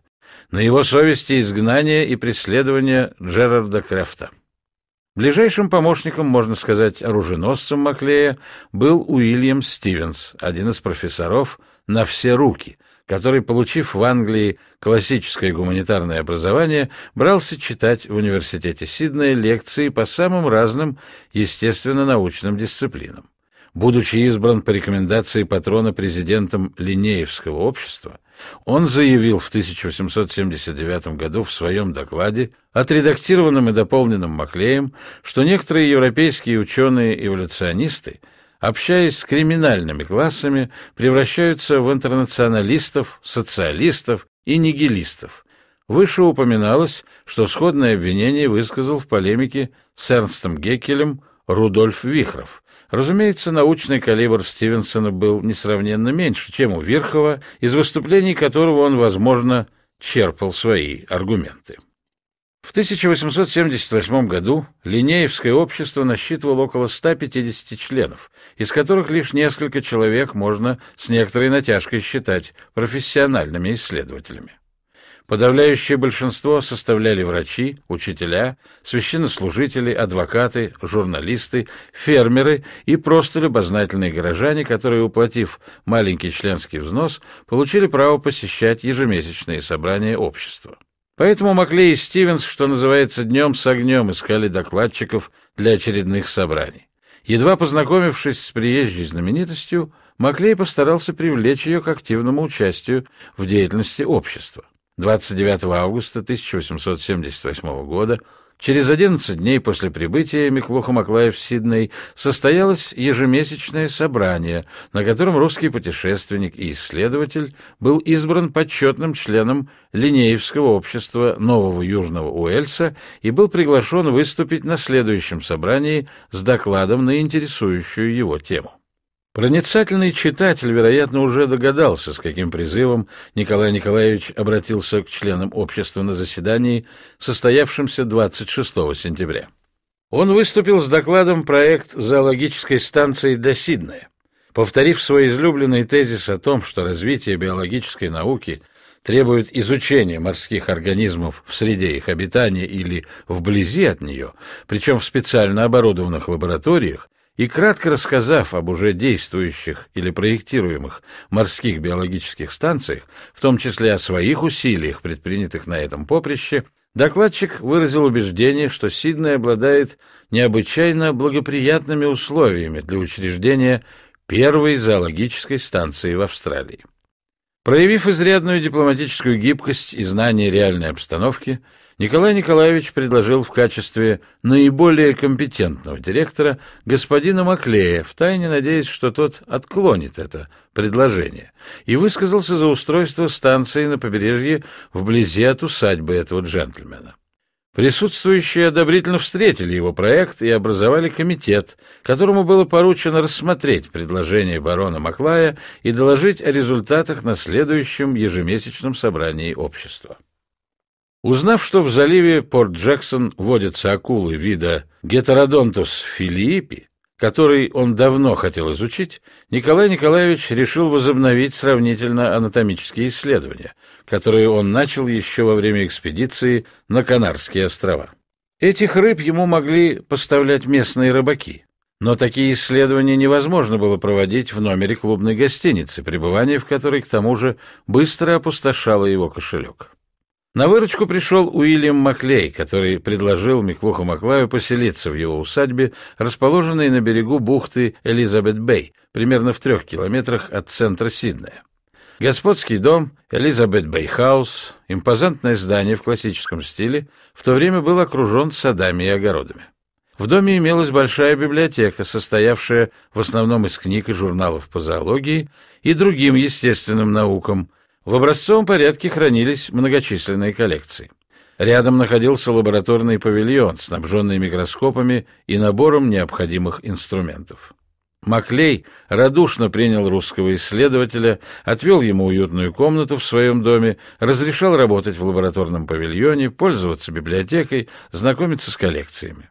На его совести изгнание и преследование Джерарда Крефта. Ближайшим помощником, можно сказать, оруженосцем Маклея был Уильям Стивенс, один из профессоров на все руки, который, получив в Англии классическое гуманитарное образование, брался читать в университете Сиднея лекции по самым разным естественно-научным дисциплинам. Будучи избран по рекомендации патрона президентом Линеевского общества, он заявил в 1879 году в своем докладе, отредактированном и дополненном Маклеем, что некоторые европейские ученые-эволюционисты, общаясь с криминальными классами, превращаются в интернационалистов, социалистов и нигилистов. Выше упоминалось, что сходное обвинение высказал в полемике с Эрнстом Геккелем Рудольф Вихров – Разумеется, научный калибр Стивенсона был несравненно меньше, чем у Верхова, из выступлений которого он, возможно, черпал свои аргументы. В 1878 году Линеевское общество насчитывало около 150 членов, из которых лишь несколько человек можно с некоторой натяжкой считать профессиональными исследователями. Подавляющее большинство составляли врачи, учителя, священнослужители, адвокаты, журналисты, фермеры и просто любознательные горожане, которые, уплатив маленький членский взнос, получили право посещать ежемесячные собрания общества. Поэтому Маклей и Стивенс, что называется, днем с огнем искали докладчиков для очередных собраний. Едва познакомившись с приезжей знаменитостью, Маклей постарался привлечь ее к активному участию в деятельности общества. 29 августа 1878 года, через 11 дней после прибытия Миклуха Маклая в Сидней, состоялось ежемесячное собрание, на котором русский путешественник и исследователь был избран почетным членом Линеевского общества Нового Южного Уэльса и был приглашен выступить на следующем собрании с докладом на интересующую его тему. Проницательный читатель, вероятно, уже догадался, с каким призывом Николай Николаевич обратился к членам общества на заседании, состоявшемся 26 сентября. Он выступил с докладом проект зоологической станции «Досидная», повторив свой излюбленный тезис о том, что развитие биологической науки требует изучения морских организмов в среде их обитания или вблизи от нее, причем в специально оборудованных лабораториях, и кратко рассказав об уже действующих или проектируемых морских биологических станциях, в том числе о своих усилиях, предпринятых на этом поприще, докладчик выразил убеждение, что Сидней обладает необычайно благоприятными условиями для учреждения первой зоологической станции в Австралии. Проявив изрядную дипломатическую гибкость и знание реальной обстановки, Николай Николаевич предложил в качестве наиболее компетентного директора господина Маклея, втайне надеясь, что тот отклонит это предложение, и высказался за устройство станции на побережье вблизи от усадьбы этого джентльмена. Присутствующие одобрительно встретили его проект и образовали комитет, которому было поручено рассмотреть предложение барона Маклая и доложить о результатах на следующем ежемесячном собрании общества. Узнав, что в заливе Порт-Джексон водятся акулы вида Гетеродонтус филиппи, который он давно хотел изучить, Николай Николаевич решил возобновить сравнительно-анатомические исследования, которые он начал еще во время экспедиции на Канарские острова. Этих рыб ему могли поставлять местные рыбаки, но такие исследования невозможно было проводить в номере клубной гостиницы, пребывание в которой, к тому же, быстро опустошало его кошелек. На выручку пришел Уильям Маклей, который предложил Миклуху Маклаю поселиться в его усадьбе, расположенной на берегу бухты Элизабет-Бэй, примерно в трех километрах от центра Сиднея. Господский дом Элизабет-Бэй Хаус, импозантное здание в классическом стиле, в то время был окружен садами и огородами. В доме имелась большая библиотека, состоявшая в основном из книг и журналов по зоологии и другим естественным наукам – в образцовом порядке хранились многочисленные коллекции. Рядом находился лабораторный павильон, снабженный микроскопами и набором необходимых инструментов. Маклей радушно принял русского исследователя, отвел ему уютную комнату в своем доме, разрешал работать в лабораторном павильоне, пользоваться библиотекой, знакомиться с коллекциями.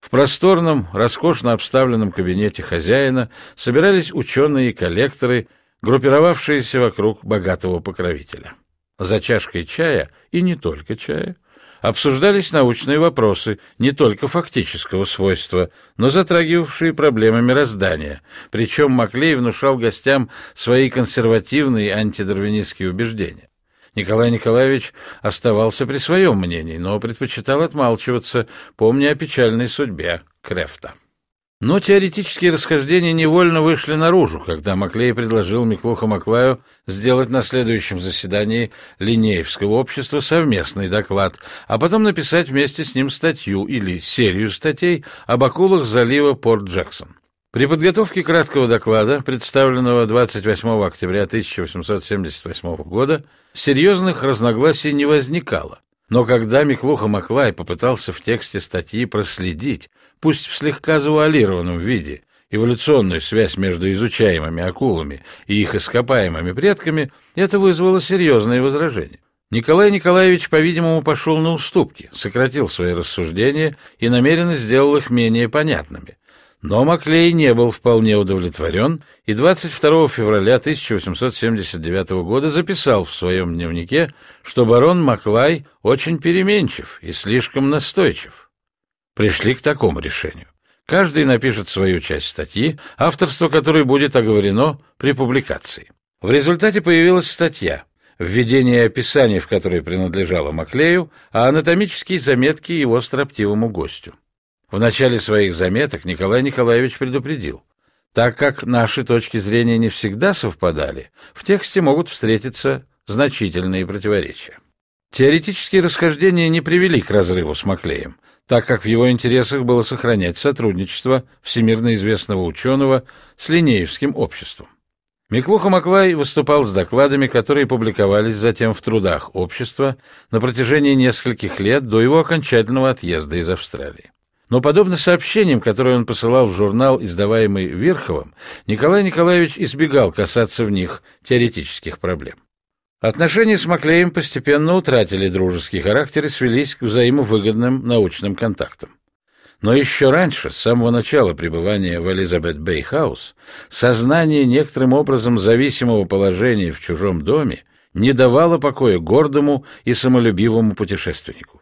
В просторном, роскошно обставленном кабинете хозяина собирались ученые и коллекторы – группировавшиеся вокруг богатого покровителя. За чашкой чая, и не только чая, обсуждались научные вопросы не только фактического свойства, но затрагивавшие проблемы мироздания. Причем Маклей внушал гостям свои консервативные антидарвинистские убеждения. Николай Николаевич оставался при своем мнении, но предпочитал отмалчиваться, помня о печальной судьбе Крефта. Но теоретические расхождения невольно вышли наружу, когда Маклей предложил Миклуху Маклаю сделать на следующем заседании Линеевского общества совместный доклад, а потом написать вместе с ним статью или серию статей об акулах залива Порт-Джексон. При подготовке краткого доклада, представленного 28 октября 1878 года, серьезных разногласий не возникало. Но когда Миклуха Маклай попытался в тексте статьи проследить, пусть в слегка завуалированном виде, эволюционную связь между изучаемыми акулами и их ископаемыми предками, это вызвало серьезные возражения. Николай Николаевич, по-видимому, пошел на уступки, сократил свои рассуждения и намеренно сделал их менее понятными. Но Маклей не был вполне удовлетворен и 22 февраля 1879 года записал в своем дневнике, что барон Маклай очень переменчив и слишком настойчив. Пришли к такому решению. Каждый напишет свою часть статьи, авторство которой будет оговорено при публикации. В результате появилась статья, введение описаний, в которой принадлежало Маклею, а анатомические заметки его строптивому гостю. В начале своих заметок Николай Николаевич предупредил. Так как наши точки зрения не всегда совпадали, в тексте могут встретиться значительные противоречия. Теоретические расхождения не привели к разрыву с Маклеем, так как в его интересах было сохранять сотрудничество всемирно известного ученого с Линеевским обществом. Миклуха Маклай выступал с докладами, которые публиковались затем в трудах общества на протяжении нескольких лет до его окончательного отъезда из Австралии. Но, подобно сообщениям, которые он посылал в журнал, издаваемый Верховым, Николай Николаевич избегал касаться в них теоретических проблем. Отношения с Маклеем постепенно утратили дружеский характер и свелись к взаимовыгодным научным контактам. Но еще раньше, с самого начала пребывания в Элизабет Бейхаус, сознание некоторым образом зависимого положения в чужом доме не давало покоя гордому и самолюбивому путешественнику.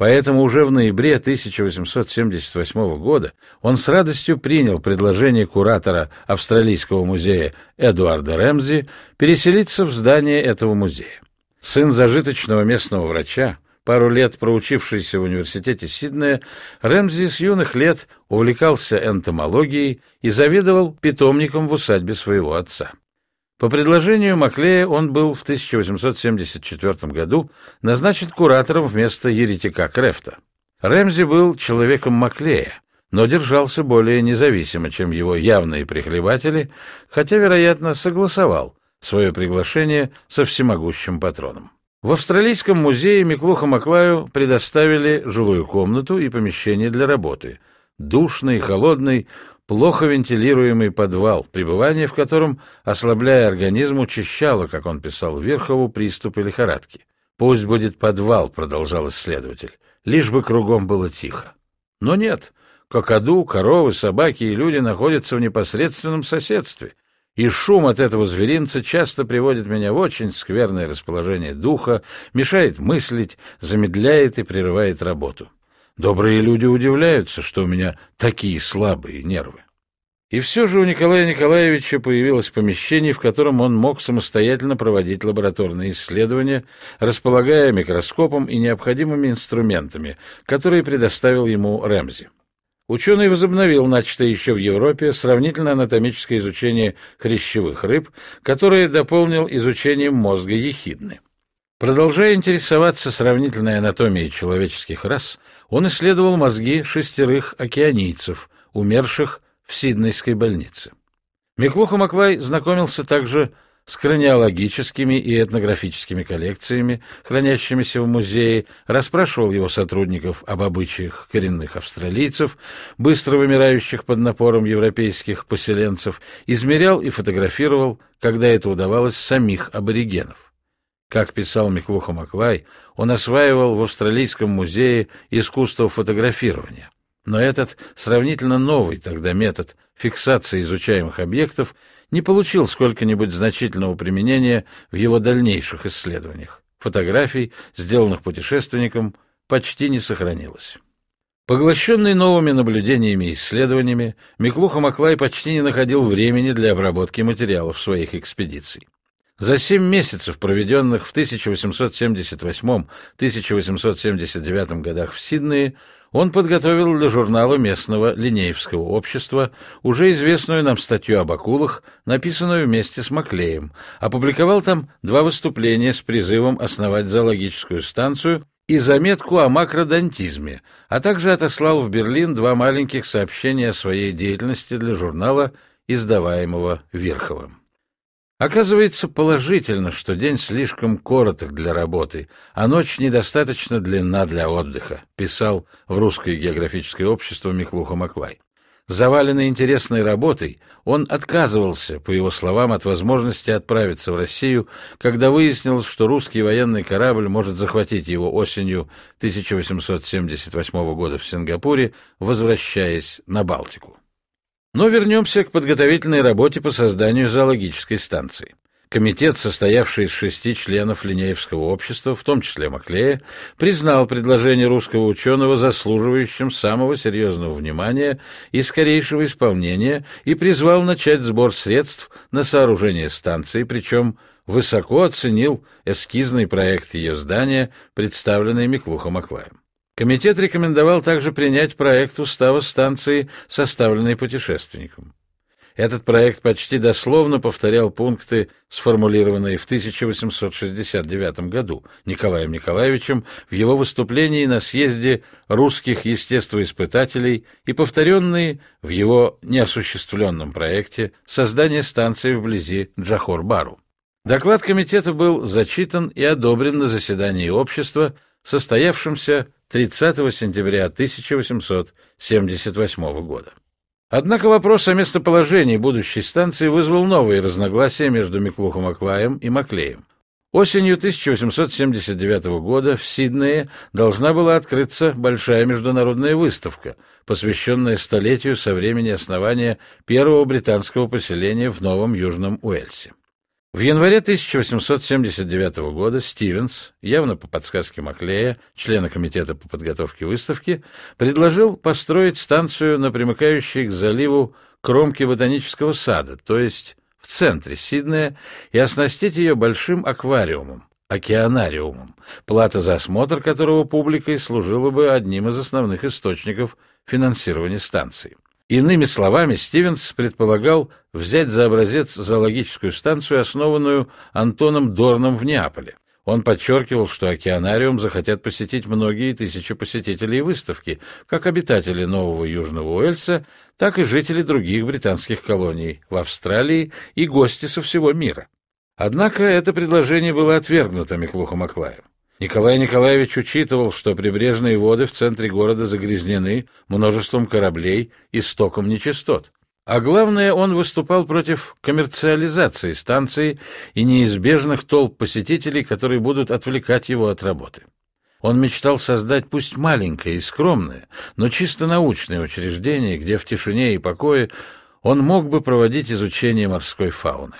Поэтому уже в ноябре 1878 года он с радостью принял предложение куратора Австралийского музея Эдуарда Рэмзи переселиться в здание этого музея. Сын зажиточного местного врача, пару лет проучившийся в университете Сиднея, Рэмзи с юных лет увлекался энтомологией и завидовал питомникам в усадьбе своего отца. По предложению Маклея он был в 1874 году назначен куратором вместо еретика Крефта. Рэмзи был человеком Маклея, но держался более независимо, чем его явные прихлебатели, хотя, вероятно, согласовал свое приглашение со всемогущим патроном. В Австралийском музее Миклуха Маклаю предоставили жилую комнату и помещение для работы. Душный, холодный, плохо вентилируемый подвал, пребывание в котором, ослабляя организм, учащало, как он писал Верхову, приступы лихорадки. «Пусть будет подвал», — продолжал исследователь, — «лишь бы кругом было тихо». Но нет, кокоду, коровы, собаки и люди находятся в непосредственном соседстве, и шум от этого зверинца часто приводит меня в очень скверное расположение духа, мешает мыслить, замедляет и прерывает работу. Добрые люди удивляются, что у меня такие слабые нервы. И все же у Николая Николаевича появилось помещение, в котором он мог самостоятельно проводить лабораторные исследования, располагая микроскопом и необходимыми инструментами, которые предоставил ему Рэмзи. Ученый возобновил начатое еще в Европе сравнительно-анатомическое изучение хрящевых рыб, которое дополнил изучением мозга ехидны. Продолжая интересоваться сравнительной анатомией человеческих рас, он исследовал мозги шестерых океанийцев, умерших в Сиднейской больнице. Миклуха Маклай знакомился также с краниологическими и этнографическими коллекциями, хранящимися в музее, расспрашивал его сотрудников об обычаях коренных австралийцев, быстро вымирающих под напором европейских поселенцев, измерял и фотографировал, когда это удавалось, самих аборигенов. Как писал Миклуха Маклай, он осваивал в Австралийском музее искусство фотографирования. Но этот сравнительно новый тогда метод фиксации изучаемых объектов не получил сколько-нибудь значительного применения в его дальнейших исследованиях. Фотографий, сделанных путешественником, почти не сохранилось. Поглощенный новыми наблюдениями и исследованиями, Миклуха Маклай почти не находил времени для обработки материалов своих экспедиций. За семь месяцев, проведенных в 1878-1879 годах в Сиднее, он подготовил для журнала местного линеевского общества уже известную нам статью об акулах, написанную вместе с Маклеем, опубликовал там два выступления с призывом основать зоологическую станцию и заметку о макродонтизме, а также отослал в Берлин два маленьких сообщения о своей деятельности для журнала, издаваемого Верховым. Оказывается положительно, что день слишком короток для работы, а ночь недостаточно длинна для отдыха, писал в Русское географическое общество Миклуха Маклай. Заваленный интересной работой, он отказывался, по его словам, от возможности отправиться в Россию, когда выяснилось, что русский военный корабль может захватить его осенью 1878 года в Сингапуре, возвращаясь на Балтику. Но вернемся к подготовительной работе по созданию зоологической станции. Комитет, состоявший из шести членов Линеевского общества, в том числе Маклея, признал предложение русского ученого заслуживающим самого серьезного внимания и скорейшего исполнения и призвал начать сбор средств на сооружение станции, причем высоко оценил эскизный проект ее здания, представленный Миклухом Аклаем. Комитет рекомендовал также принять проект устава станции, составленный путешественником. Этот проект почти дословно повторял пункты, сформулированные в 1869 году Николаем Николаевичем в его выступлении на съезде русских естествоиспытателей и повторенные в его неосуществленном проекте создание станции вблизи Джахор-Бару. Доклад комитета был зачитан и одобрен на заседании общества, состоявшемся 30 сентября 1878 года. Однако вопрос о местоположении будущей станции вызвал новые разногласия между Миклухом Аклаем и Маклеем. Осенью 1879 года в Сиднее должна была открыться большая международная выставка, посвященная столетию со времени основания первого британского поселения в Новом Южном Уэльсе. В январе 1879 года Стивенс, явно по подсказке Маклея, члена комитета по подготовке выставки, предложил построить станцию на примыкающей к заливу кромке ботанического сада, то есть в центре Сиднея, и оснастить ее большим аквариумом, океанариумом, плата за осмотр которого публикой служила бы одним из основных источников финансирования станции. Иными словами, Стивенс предполагал взять за образец зоологическую станцию, основанную Антоном Дорном в Неаполе. Он подчеркивал, что океанариум захотят посетить многие тысячи посетителей выставки, как обитатели Нового Южного Уэльса, так и жители других британских колоний в Австралии и гости со всего мира. Однако это предложение было отвергнуто Миклухом Аклаем. Николай Николаевич учитывал, что прибрежные воды в центре города загрязнены множеством кораблей и стоком нечистот. А главное, он выступал против коммерциализации станции и неизбежных толп посетителей, которые будут отвлекать его от работы. Он мечтал создать пусть маленькое и скромное, но чисто научное учреждение, где в тишине и покое он мог бы проводить изучение морской фауны.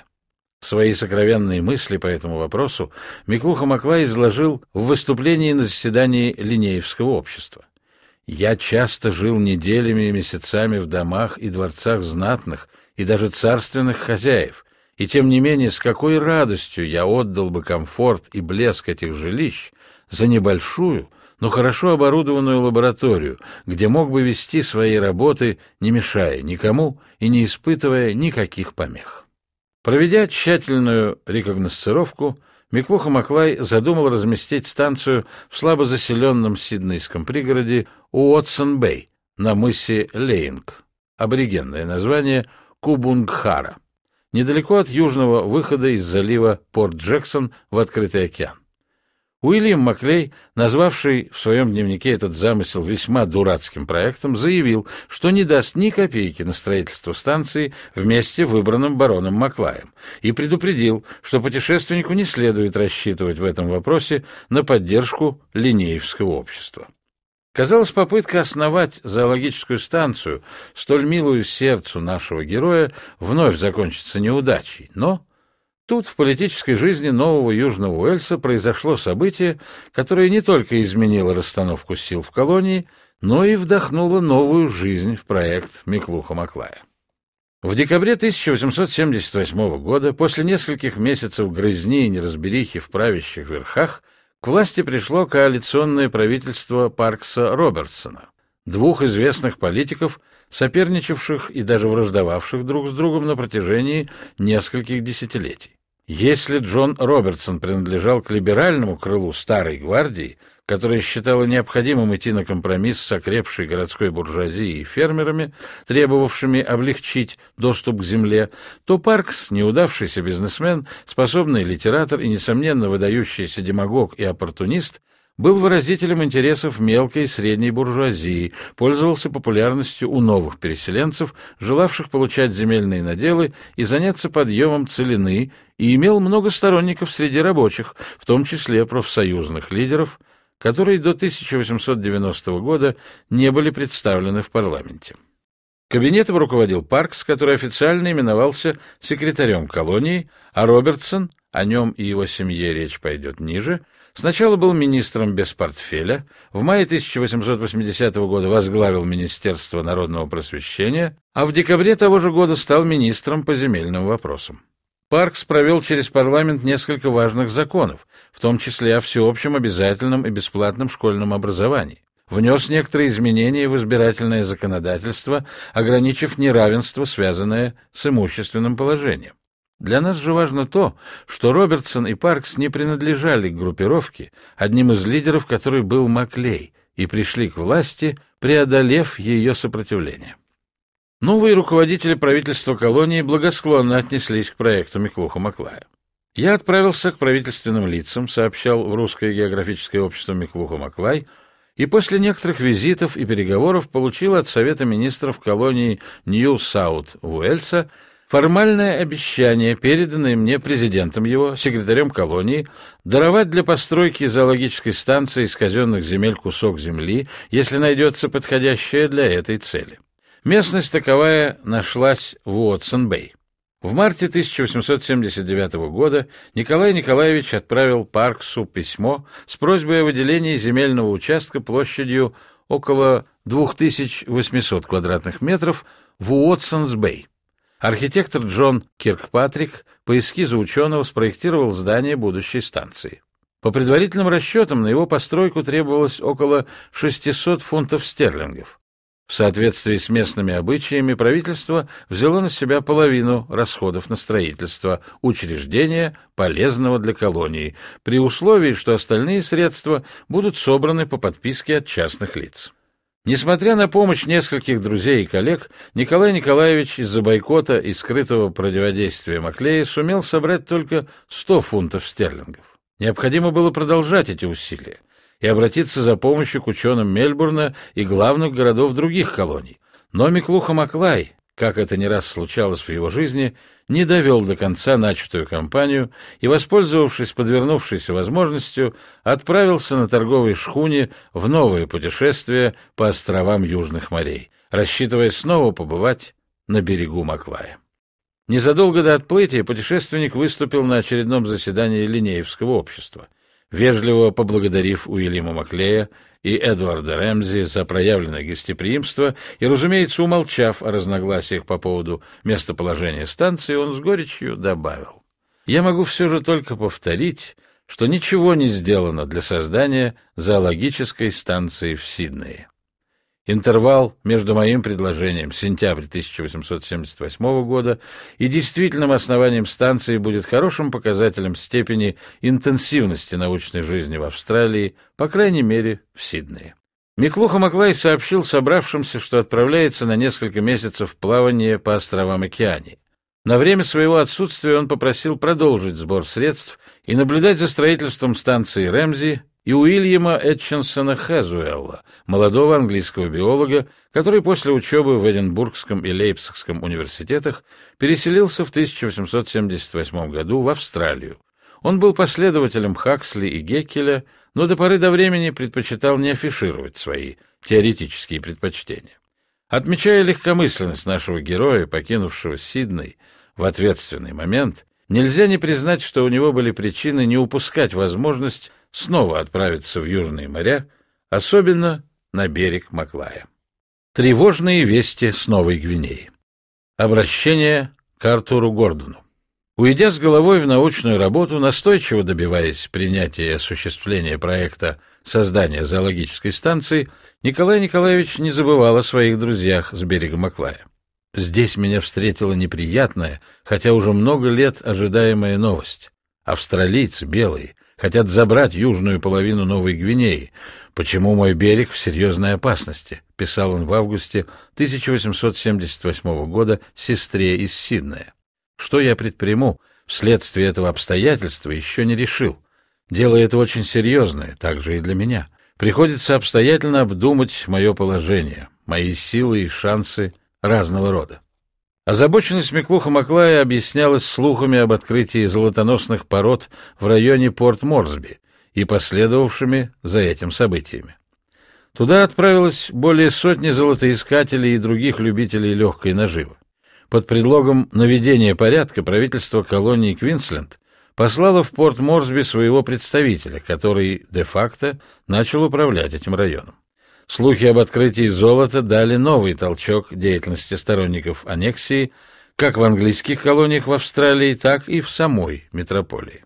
Свои сокровенные мысли по этому вопросу Миклуха Маклай изложил в выступлении на заседании Линеевского общества. «Я часто жил неделями и месяцами в домах и дворцах знатных и даже царственных хозяев, и тем не менее с какой радостью я отдал бы комфорт и блеск этих жилищ за небольшую, но хорошо оборудованную лабораторию, где мог бы вести свои работы, не мешая никому и не испытывая никаких помех». Проведя тщательную рекогносцировку, Миклуха Маклай задумал разместить станцию в слабозаселенном сиднейском пригороде Уотсон-Бэй на мысе Лейнг, аборигенное название Кубунгхара, недалеко от южного выхода из залива Порт-Джексон в открытый океан. Уильям Маклей, назвавший в своем дневнике этот замысел весьма дурацким проектом, заявил, что не даст ни копейки на строительство станции вместе выбранным бароном Маклаем, и предупредил, что путешественнику не следует рассчитывать в этом вопросе на поддержку линеевского общества. Казалось, попытка основать зоологическую станцию, столь милую сердцу нашего героя, вновь закончится неудачей, но Тут в политической жизни Нового Южного Уэльса произошло событие, которое не только изменило расстановку сил в колонии, но и вдохнуло новую жизнь в проект Миклуха Маклая. В декабре 1878 года, после нескольких месяцев грызни и неразберихи в правящих верхах, к власти пришло коалиционное правительство Паркса Робертсона, двух известных политиков, соперничавших и даже враждовавших друг с другом на протяжении нескольких десятилетий. Если Джон Робертсон принадлежал к либеральному крылу Старой гвардии, которая считала необходимым идти на компромисс с окрепшей городской буржуазией и фермерами, требовавшими облегчить доступ к земле, то Паркс, неудавшийся бизнесмен, способный литератор и, несомненно, выдающийся демагог и оппортунист, был выразителем интересов мелкой и средней буржуазии, пользовался популярностью у новых переселенцев, желавших получать земельные наделы и заняться подъемом целины и имел много сторонников среди рабочих, в том числе профсоюзных лидеров, которые до 1890 года не были представлены в парламенте. Кабинетом руководил Паркс, который официально именовался секретарем колонии, а Робертсон, о нем и его семье речь пойдет ниже, сначала был министром без портфеля, в мае 1880 года возглавил Министерство народного просвещения, а в декабре того же года стал министром по земельным вопросам. Паркс провел через парламент несколько важных законов, в том числе о всеобщем обязательном и бесплатном школьном образовании. Внес некоторые изменения в избирательное законодательство, ограничив неравенство, связанное с имущественным положением. Для нас же важно то, что Робертсон и Паркс не принадлежали к группировке, одним из лидеров которой был Маклей, и пришли к власти, преодолев ее сопротивление. Новые руководители правительства колонии благосклонно отнеслись к проекту Миклуха Маклая. «Я отправился к правительственным лицам», — сообщал в Русское географическое общество Миклуха Маклай, и после некоторых визитов и переговоров получил от Совета министров колонии Нью-Саут-Уэльса формальное обещание, переданное мне президентом его, секретарем колонии, даровать для постройки зоологической станции из казенных земель кусок земли, если найдется подходящее для этой цели. Местность таковая нашлась в Уотсон-Бэй. В марте 1879 года Николай Николаевич отправил Парксу письмо с просьбой о выделении земельного участка площадью около 2800 квадратных метров в Уотсонс-Бэй. Архитектор Джон Киркпатрик по эскизу ученого спроектировал здание будущей станции. По предварительным расчетам на его постройку требовалось около 600 фунтов стерлингов. В соответствии с местными обычаями правительство взяло на себя половину расходов на строительство учреждения, полезного для колонии, при условии, что остальные средства будут собраны по подписке от частных лиц. Несмотря на помощь нескольких друзей и коллег, Николай Николаевич из-за бойкота и скрытого противодействия Маклея сумел собрать только 100 фунтов стерлингов. Необходимо было продолжать эти усилия и обратиться за помощью к ученым Мельбурна и главных городов других колоний. Но Миклуха Маклай, как это не раз случалось в его жизни, не довел до конца начатую кампанию и, воспользовавшись подвернувшейся возможностью, отправился на торговой шхуне в новое путешествие по островам Южных морей, рассчитывая снова побывать на берегу Маклая. Незадолго до отплытия путешественник выступил на очередном заседании Линеевского общества — Вежливо поблагодарив Уильяма Маклея и Эдварда Рэмзи за проявленное гостеприимство и, разумеется, умолчав о разногласиях по поводу местоположения станции, он с горечью добавил. «Я могу все же только повторить, что ничего не сделано для создания зоологической станции в Сиднее. Интервал между моим предложением сентябрь 1878 года и действительным основанием станции будет хорошим показателем степени интенсивности научной жизни в Австралии, по крайней мере, в Сиднее. Миклуха Маклай сообщил собравшимся, что отправляется на несколько месяцев в плавание по островам Океании. На время своего отсутствия он попросил продолжить сбор средств и наблюдать за строительством станции Рэмзи и Уильяма Этчинсона Хезуэлла, молодого английского биолога, который после учебы в Эдинбургском и Лейпцигском университетах переселился в 1878 году в Австралию. Он был последователем Хаксли и Геккеля, но до поры до времени предпочитал не афишировать свои теоретические предпочтения. Отмечая легкомысленность нашего героя, покинувшего Сидней в ответственный момент, нельзя не признать, что у него были причины не упускать возможность снова отправиться в южные моря, особенно на берег Маклая. Тревожные вести с Новой Гвинеи. Обращение к Артуру Гордону. Уйдя с головой в научную работу, настойчиво добиваясь принятия и осуществления проекта создания зоологической станции, Николай Николаевич не забывал о своих друзьях с берега Маклая. Здесь меня встретила неприятная, хотя уже много лет ожидаемая новость. Австралийцы белые Хотят забрать южную половину Новой Гвинеи. Почему мой берег в серьезной опасности? Писал он в августе 1878 года сестре из Сиднея. Что я предприму вследствие этого обстоятельства, еще не решил. Дело это очень серьезное, также и для меня. Приходится обстоятельно обдумать мое положение, мои силы и шансы разного рода. Озабоченность Миклуха Маклая объяснялась слухами об открытии золотоносных пород в районе Порт-Морсби и последовавшими за этим событиями. Туда отправилось более сотни золотоискателей и других любителей легкой наживы. Под предлогом наведения порядка правительство колонии Квинсленд послало в порт Морсби своего представителя, который де-факто начал управлять этим районом. Слухи об открытии золота дали новый толчок деятельности сторонников аннексии как в английских колониях в Австралии, так и в самой метрополии.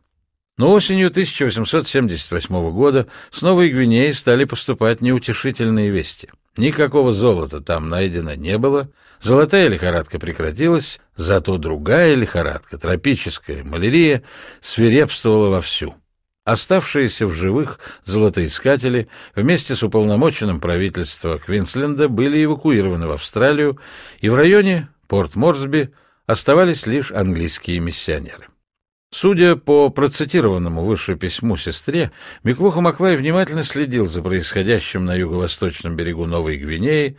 Но осенью 1878 года с Новой Гвинеи стали поступать неутешительные вести. Никакого золота там найдено не было, золотая лихорадка прекратилась, зато другая лихорадка, тропическая малярия, свирепствовала вовсю – Оставшиеся в живых золотоискатели вместе с уполномоченным правительства Квинсленда были эвакуированы в Австралию, и в районе Порт-Морсби оставались лишь английские миссионеры. Судя по процитированному выше письму сестре, Миклуха Маклай внимательно следил за происходящим на юго-восточном берегу Новой Гвинеи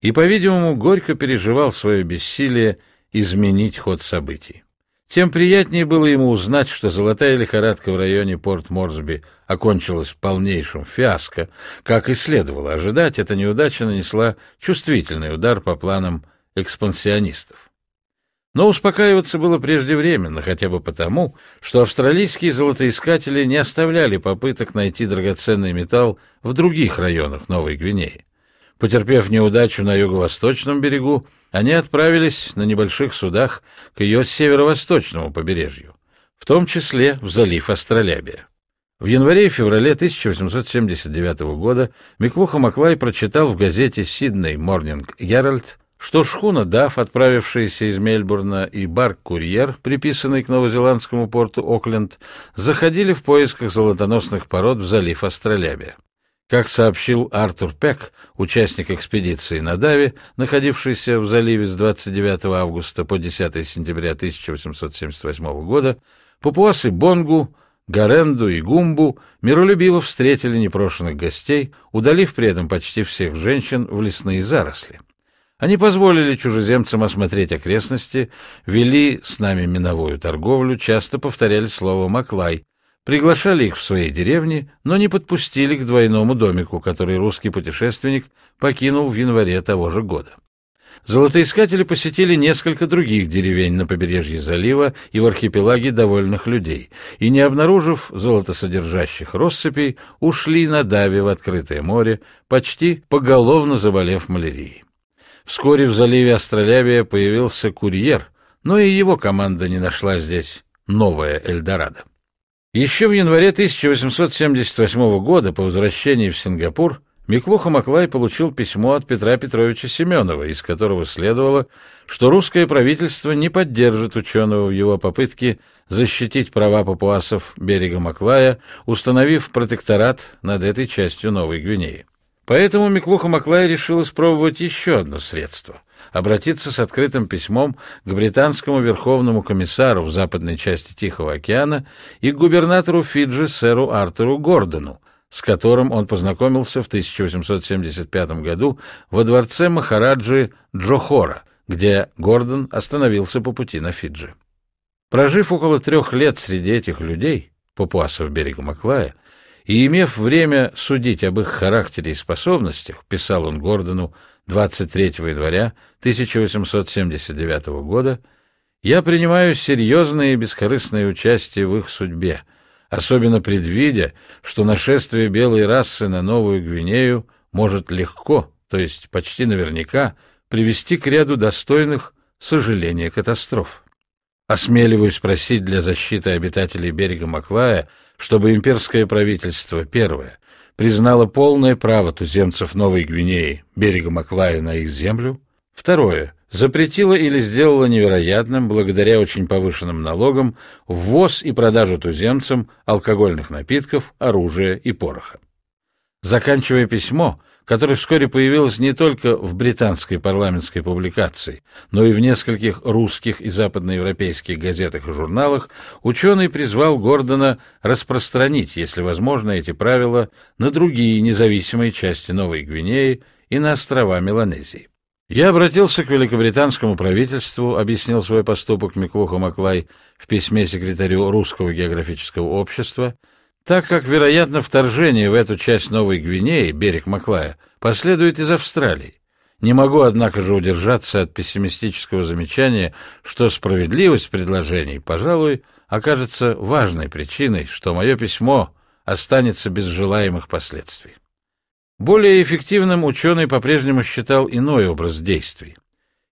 и, по-видимому, горько переживал свое бессилие изменить ход событий тем приятнее было ему узнать, что золотая лихорадка в районе Порт-Морсби окончилась полнейшим фиаско. Как и следовало ожидать, эта неудача нанесла чувствительный удар по планам экспансионистов. Но успокаиваться было преждевременно, хотя бы потому, что австралийские золотоискатели не оставляли попыток найти драгоценный металл в других районах Новой Гвинеи. Потерпев неудачу на юго-восточном берегу, они отправились на небольших судах к ее северо-восточному побережью, в том числе в залив Астролябия. В январе и феврале 1879 года Миклуха Маклай прочитал в газете «Сидней Морнинг Геральт», что шхуна «Даф», отправившаяся из Мельбурна, и барк-курьер, приписанный к новозеландскому порту Окленд, заходили в поисках золотоносных пород в залив Астролябия. Как сообщил Артур Пек, участник экспедиции на Даве, находившийся в заливе с 29 августа по 10 сентября 1878 года, папуасы Бонгу, Гаренду и Гумбу миролюбиво встретили непрошенных гостей, удалив при этом почти всех женщин в лесные заросли. Они позволили чужеземцам осмотреть окрестности, вели с нами миновую торговлю, часто повторяли слово «маклай», Приглашали их в свои деревни, но не подпустили к двойному домику, который русский путешественник покинул в январе того же года. Золотоискатели посетили несколько других деревень на побережье залива и в архипелаге довольных людей, и, не обнаружив золотосодержащих россыпей, ушли на даве в открытое море, почти поголовно заболев малярией. Вскоре в заливе Астролябия появился курьер, но и его команда не нашла здесь новое Эльдорадо. Еще в январе 1878 года по возвращении в Сингапур Миклуха Маклай получил письмо от Петра Петровича Семенова, из которого следовало, что русское правительство не поддержит ученого в его попытке защитить права папуасов берега Маклая, установив протекторат над этой частью Новой Гвинеи. Поэтому Миклуха Маклай решил испробовать еще одно средство обратиться с открытым письмом к британскому верховному комиссару в западной части Тихого океана и губернатору Фиджи сэру Артуру Гордону, с которым он познакомился в 1875 году во дворце Махараджи Джохора, где Гордон остановился по пути на Фиджи. Прожив около трех лет среди этих людей, папуасов берега Маклая, и имев время судить об их характере и способностях, писал он Гордону 23 января 1879 года я принимаю серьезное и бескорыстное участие в их судьбе, особенно предвидя, что нашествие белой расы на Новую Гвинею может легко, то есть почти наверняка, привести к ряду достойных сожаления катастроф. Осмеливаюсь просить для защиты обитателей берега Маклая, чтобы имперское правительство, первое, признала полное право туземцев Новой Гвинеи, берега Маклая, на их землю. Второе. запретила или сделала невероятным, благодаря очень повышенным налогам, ввоз и продажу туземцам алкогольных напитков, оружия и пороха. Заканчивая письмо, которая вскоре появилась не только в британской парламентской публикации, но и в нескольких русских и западноевропейских газетах и журналах, ученый призвал Гордона распространить, если возможно, эти правила на другие независимые части Новой Гвинеи и на острова Меланезии. «Я обратился к великобританскому правительству», — объяснил свой поступок Миклуха Маклай в письме секретарю Русского географического общества — так как, вероятно, вторжение в эту часть Новой Гвинеи, берег Маклая, последует из Австралии. Не могу, однако же, удержаться от пессимистического замечания, что справедливость предложений, пожалуй, окажется важной причиной, что мое письмо останется без желаемых последствий. Более эффективным ученый по-прежнему считал иной образ действий.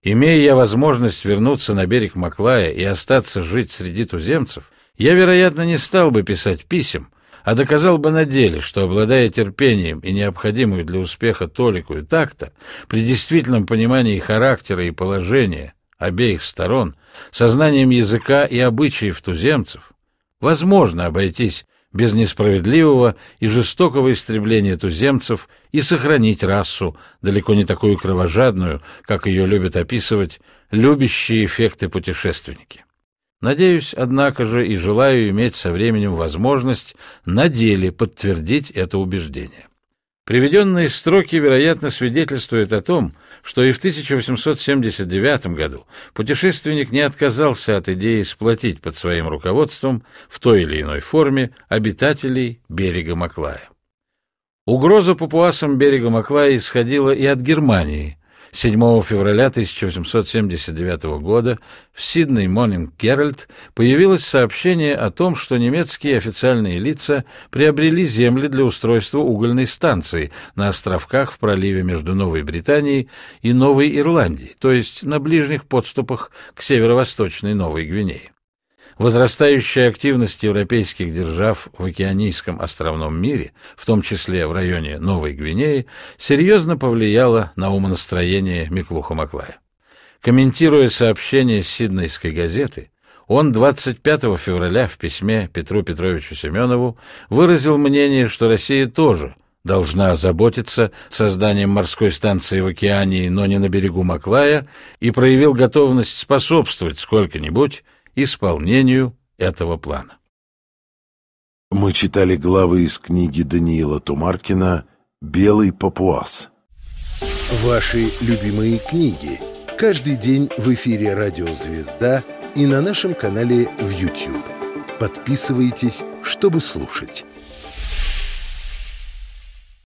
Имея я возможность вернуться на берег Маклая и остаться жить среди туземцев, я, вероятно, не стал бы писать писем, а доказал бы на деле, что, обладая терпением и необходимую для успеха толику и такта, при действительном понимании характера и положения обеих сторон, сознанием языка и обычаев туземцев, возможно обойтись без несправедливого и жестокого истребления туземцев и сохранить расу, далеко не такую кровожадную, как ее любят описывать любящие эффекты путешественники. Надеюсь, однако же, и желаю иметь со временем возможность на деле подтвердить это убеждение. Приведенные строки, вероятно, свидетельствуют о том, что и в 1879 году путешественник не отказался от идеи сплотить под своим руководством в той или иной форме обитателей берега Маклая. Угроза папуасам берега Маклая исходила и от Германии, 7 февраля 1879 года в Сидней Монинг Геральт появилось сообщение о том, что немецкие официальные лица приобрели земли для устройства угольной станции на островках в проливе между Новой Британией и Новой Ирландией, то есть на ближних подступах к северо-восточной Новой Гвинее. Возрастающая активность европейских держав в океанийском островном мире, в том числе в районе Новой Гвинеи, серьезно повлияла на умонастроение Миклуха Маклая. Комментируя сообщение Сиднейской газеты, он 25 февраля в письме Петру Петровичу Семенову выразил мнение, что Россия тоже должна озаботиться созданием морской станции в океане, но не на берегу Маклая, и проявил готовность способствовать сколько-нибудь исполнению этого плана. Мы читали главы из книги Даниила Тумаркина «Белый папуас». Ваши любимые книги. Каждый день в эфире «Радио Звезда» и на нашем канале в YouTube. Подписывайтесь, чтобы слушать.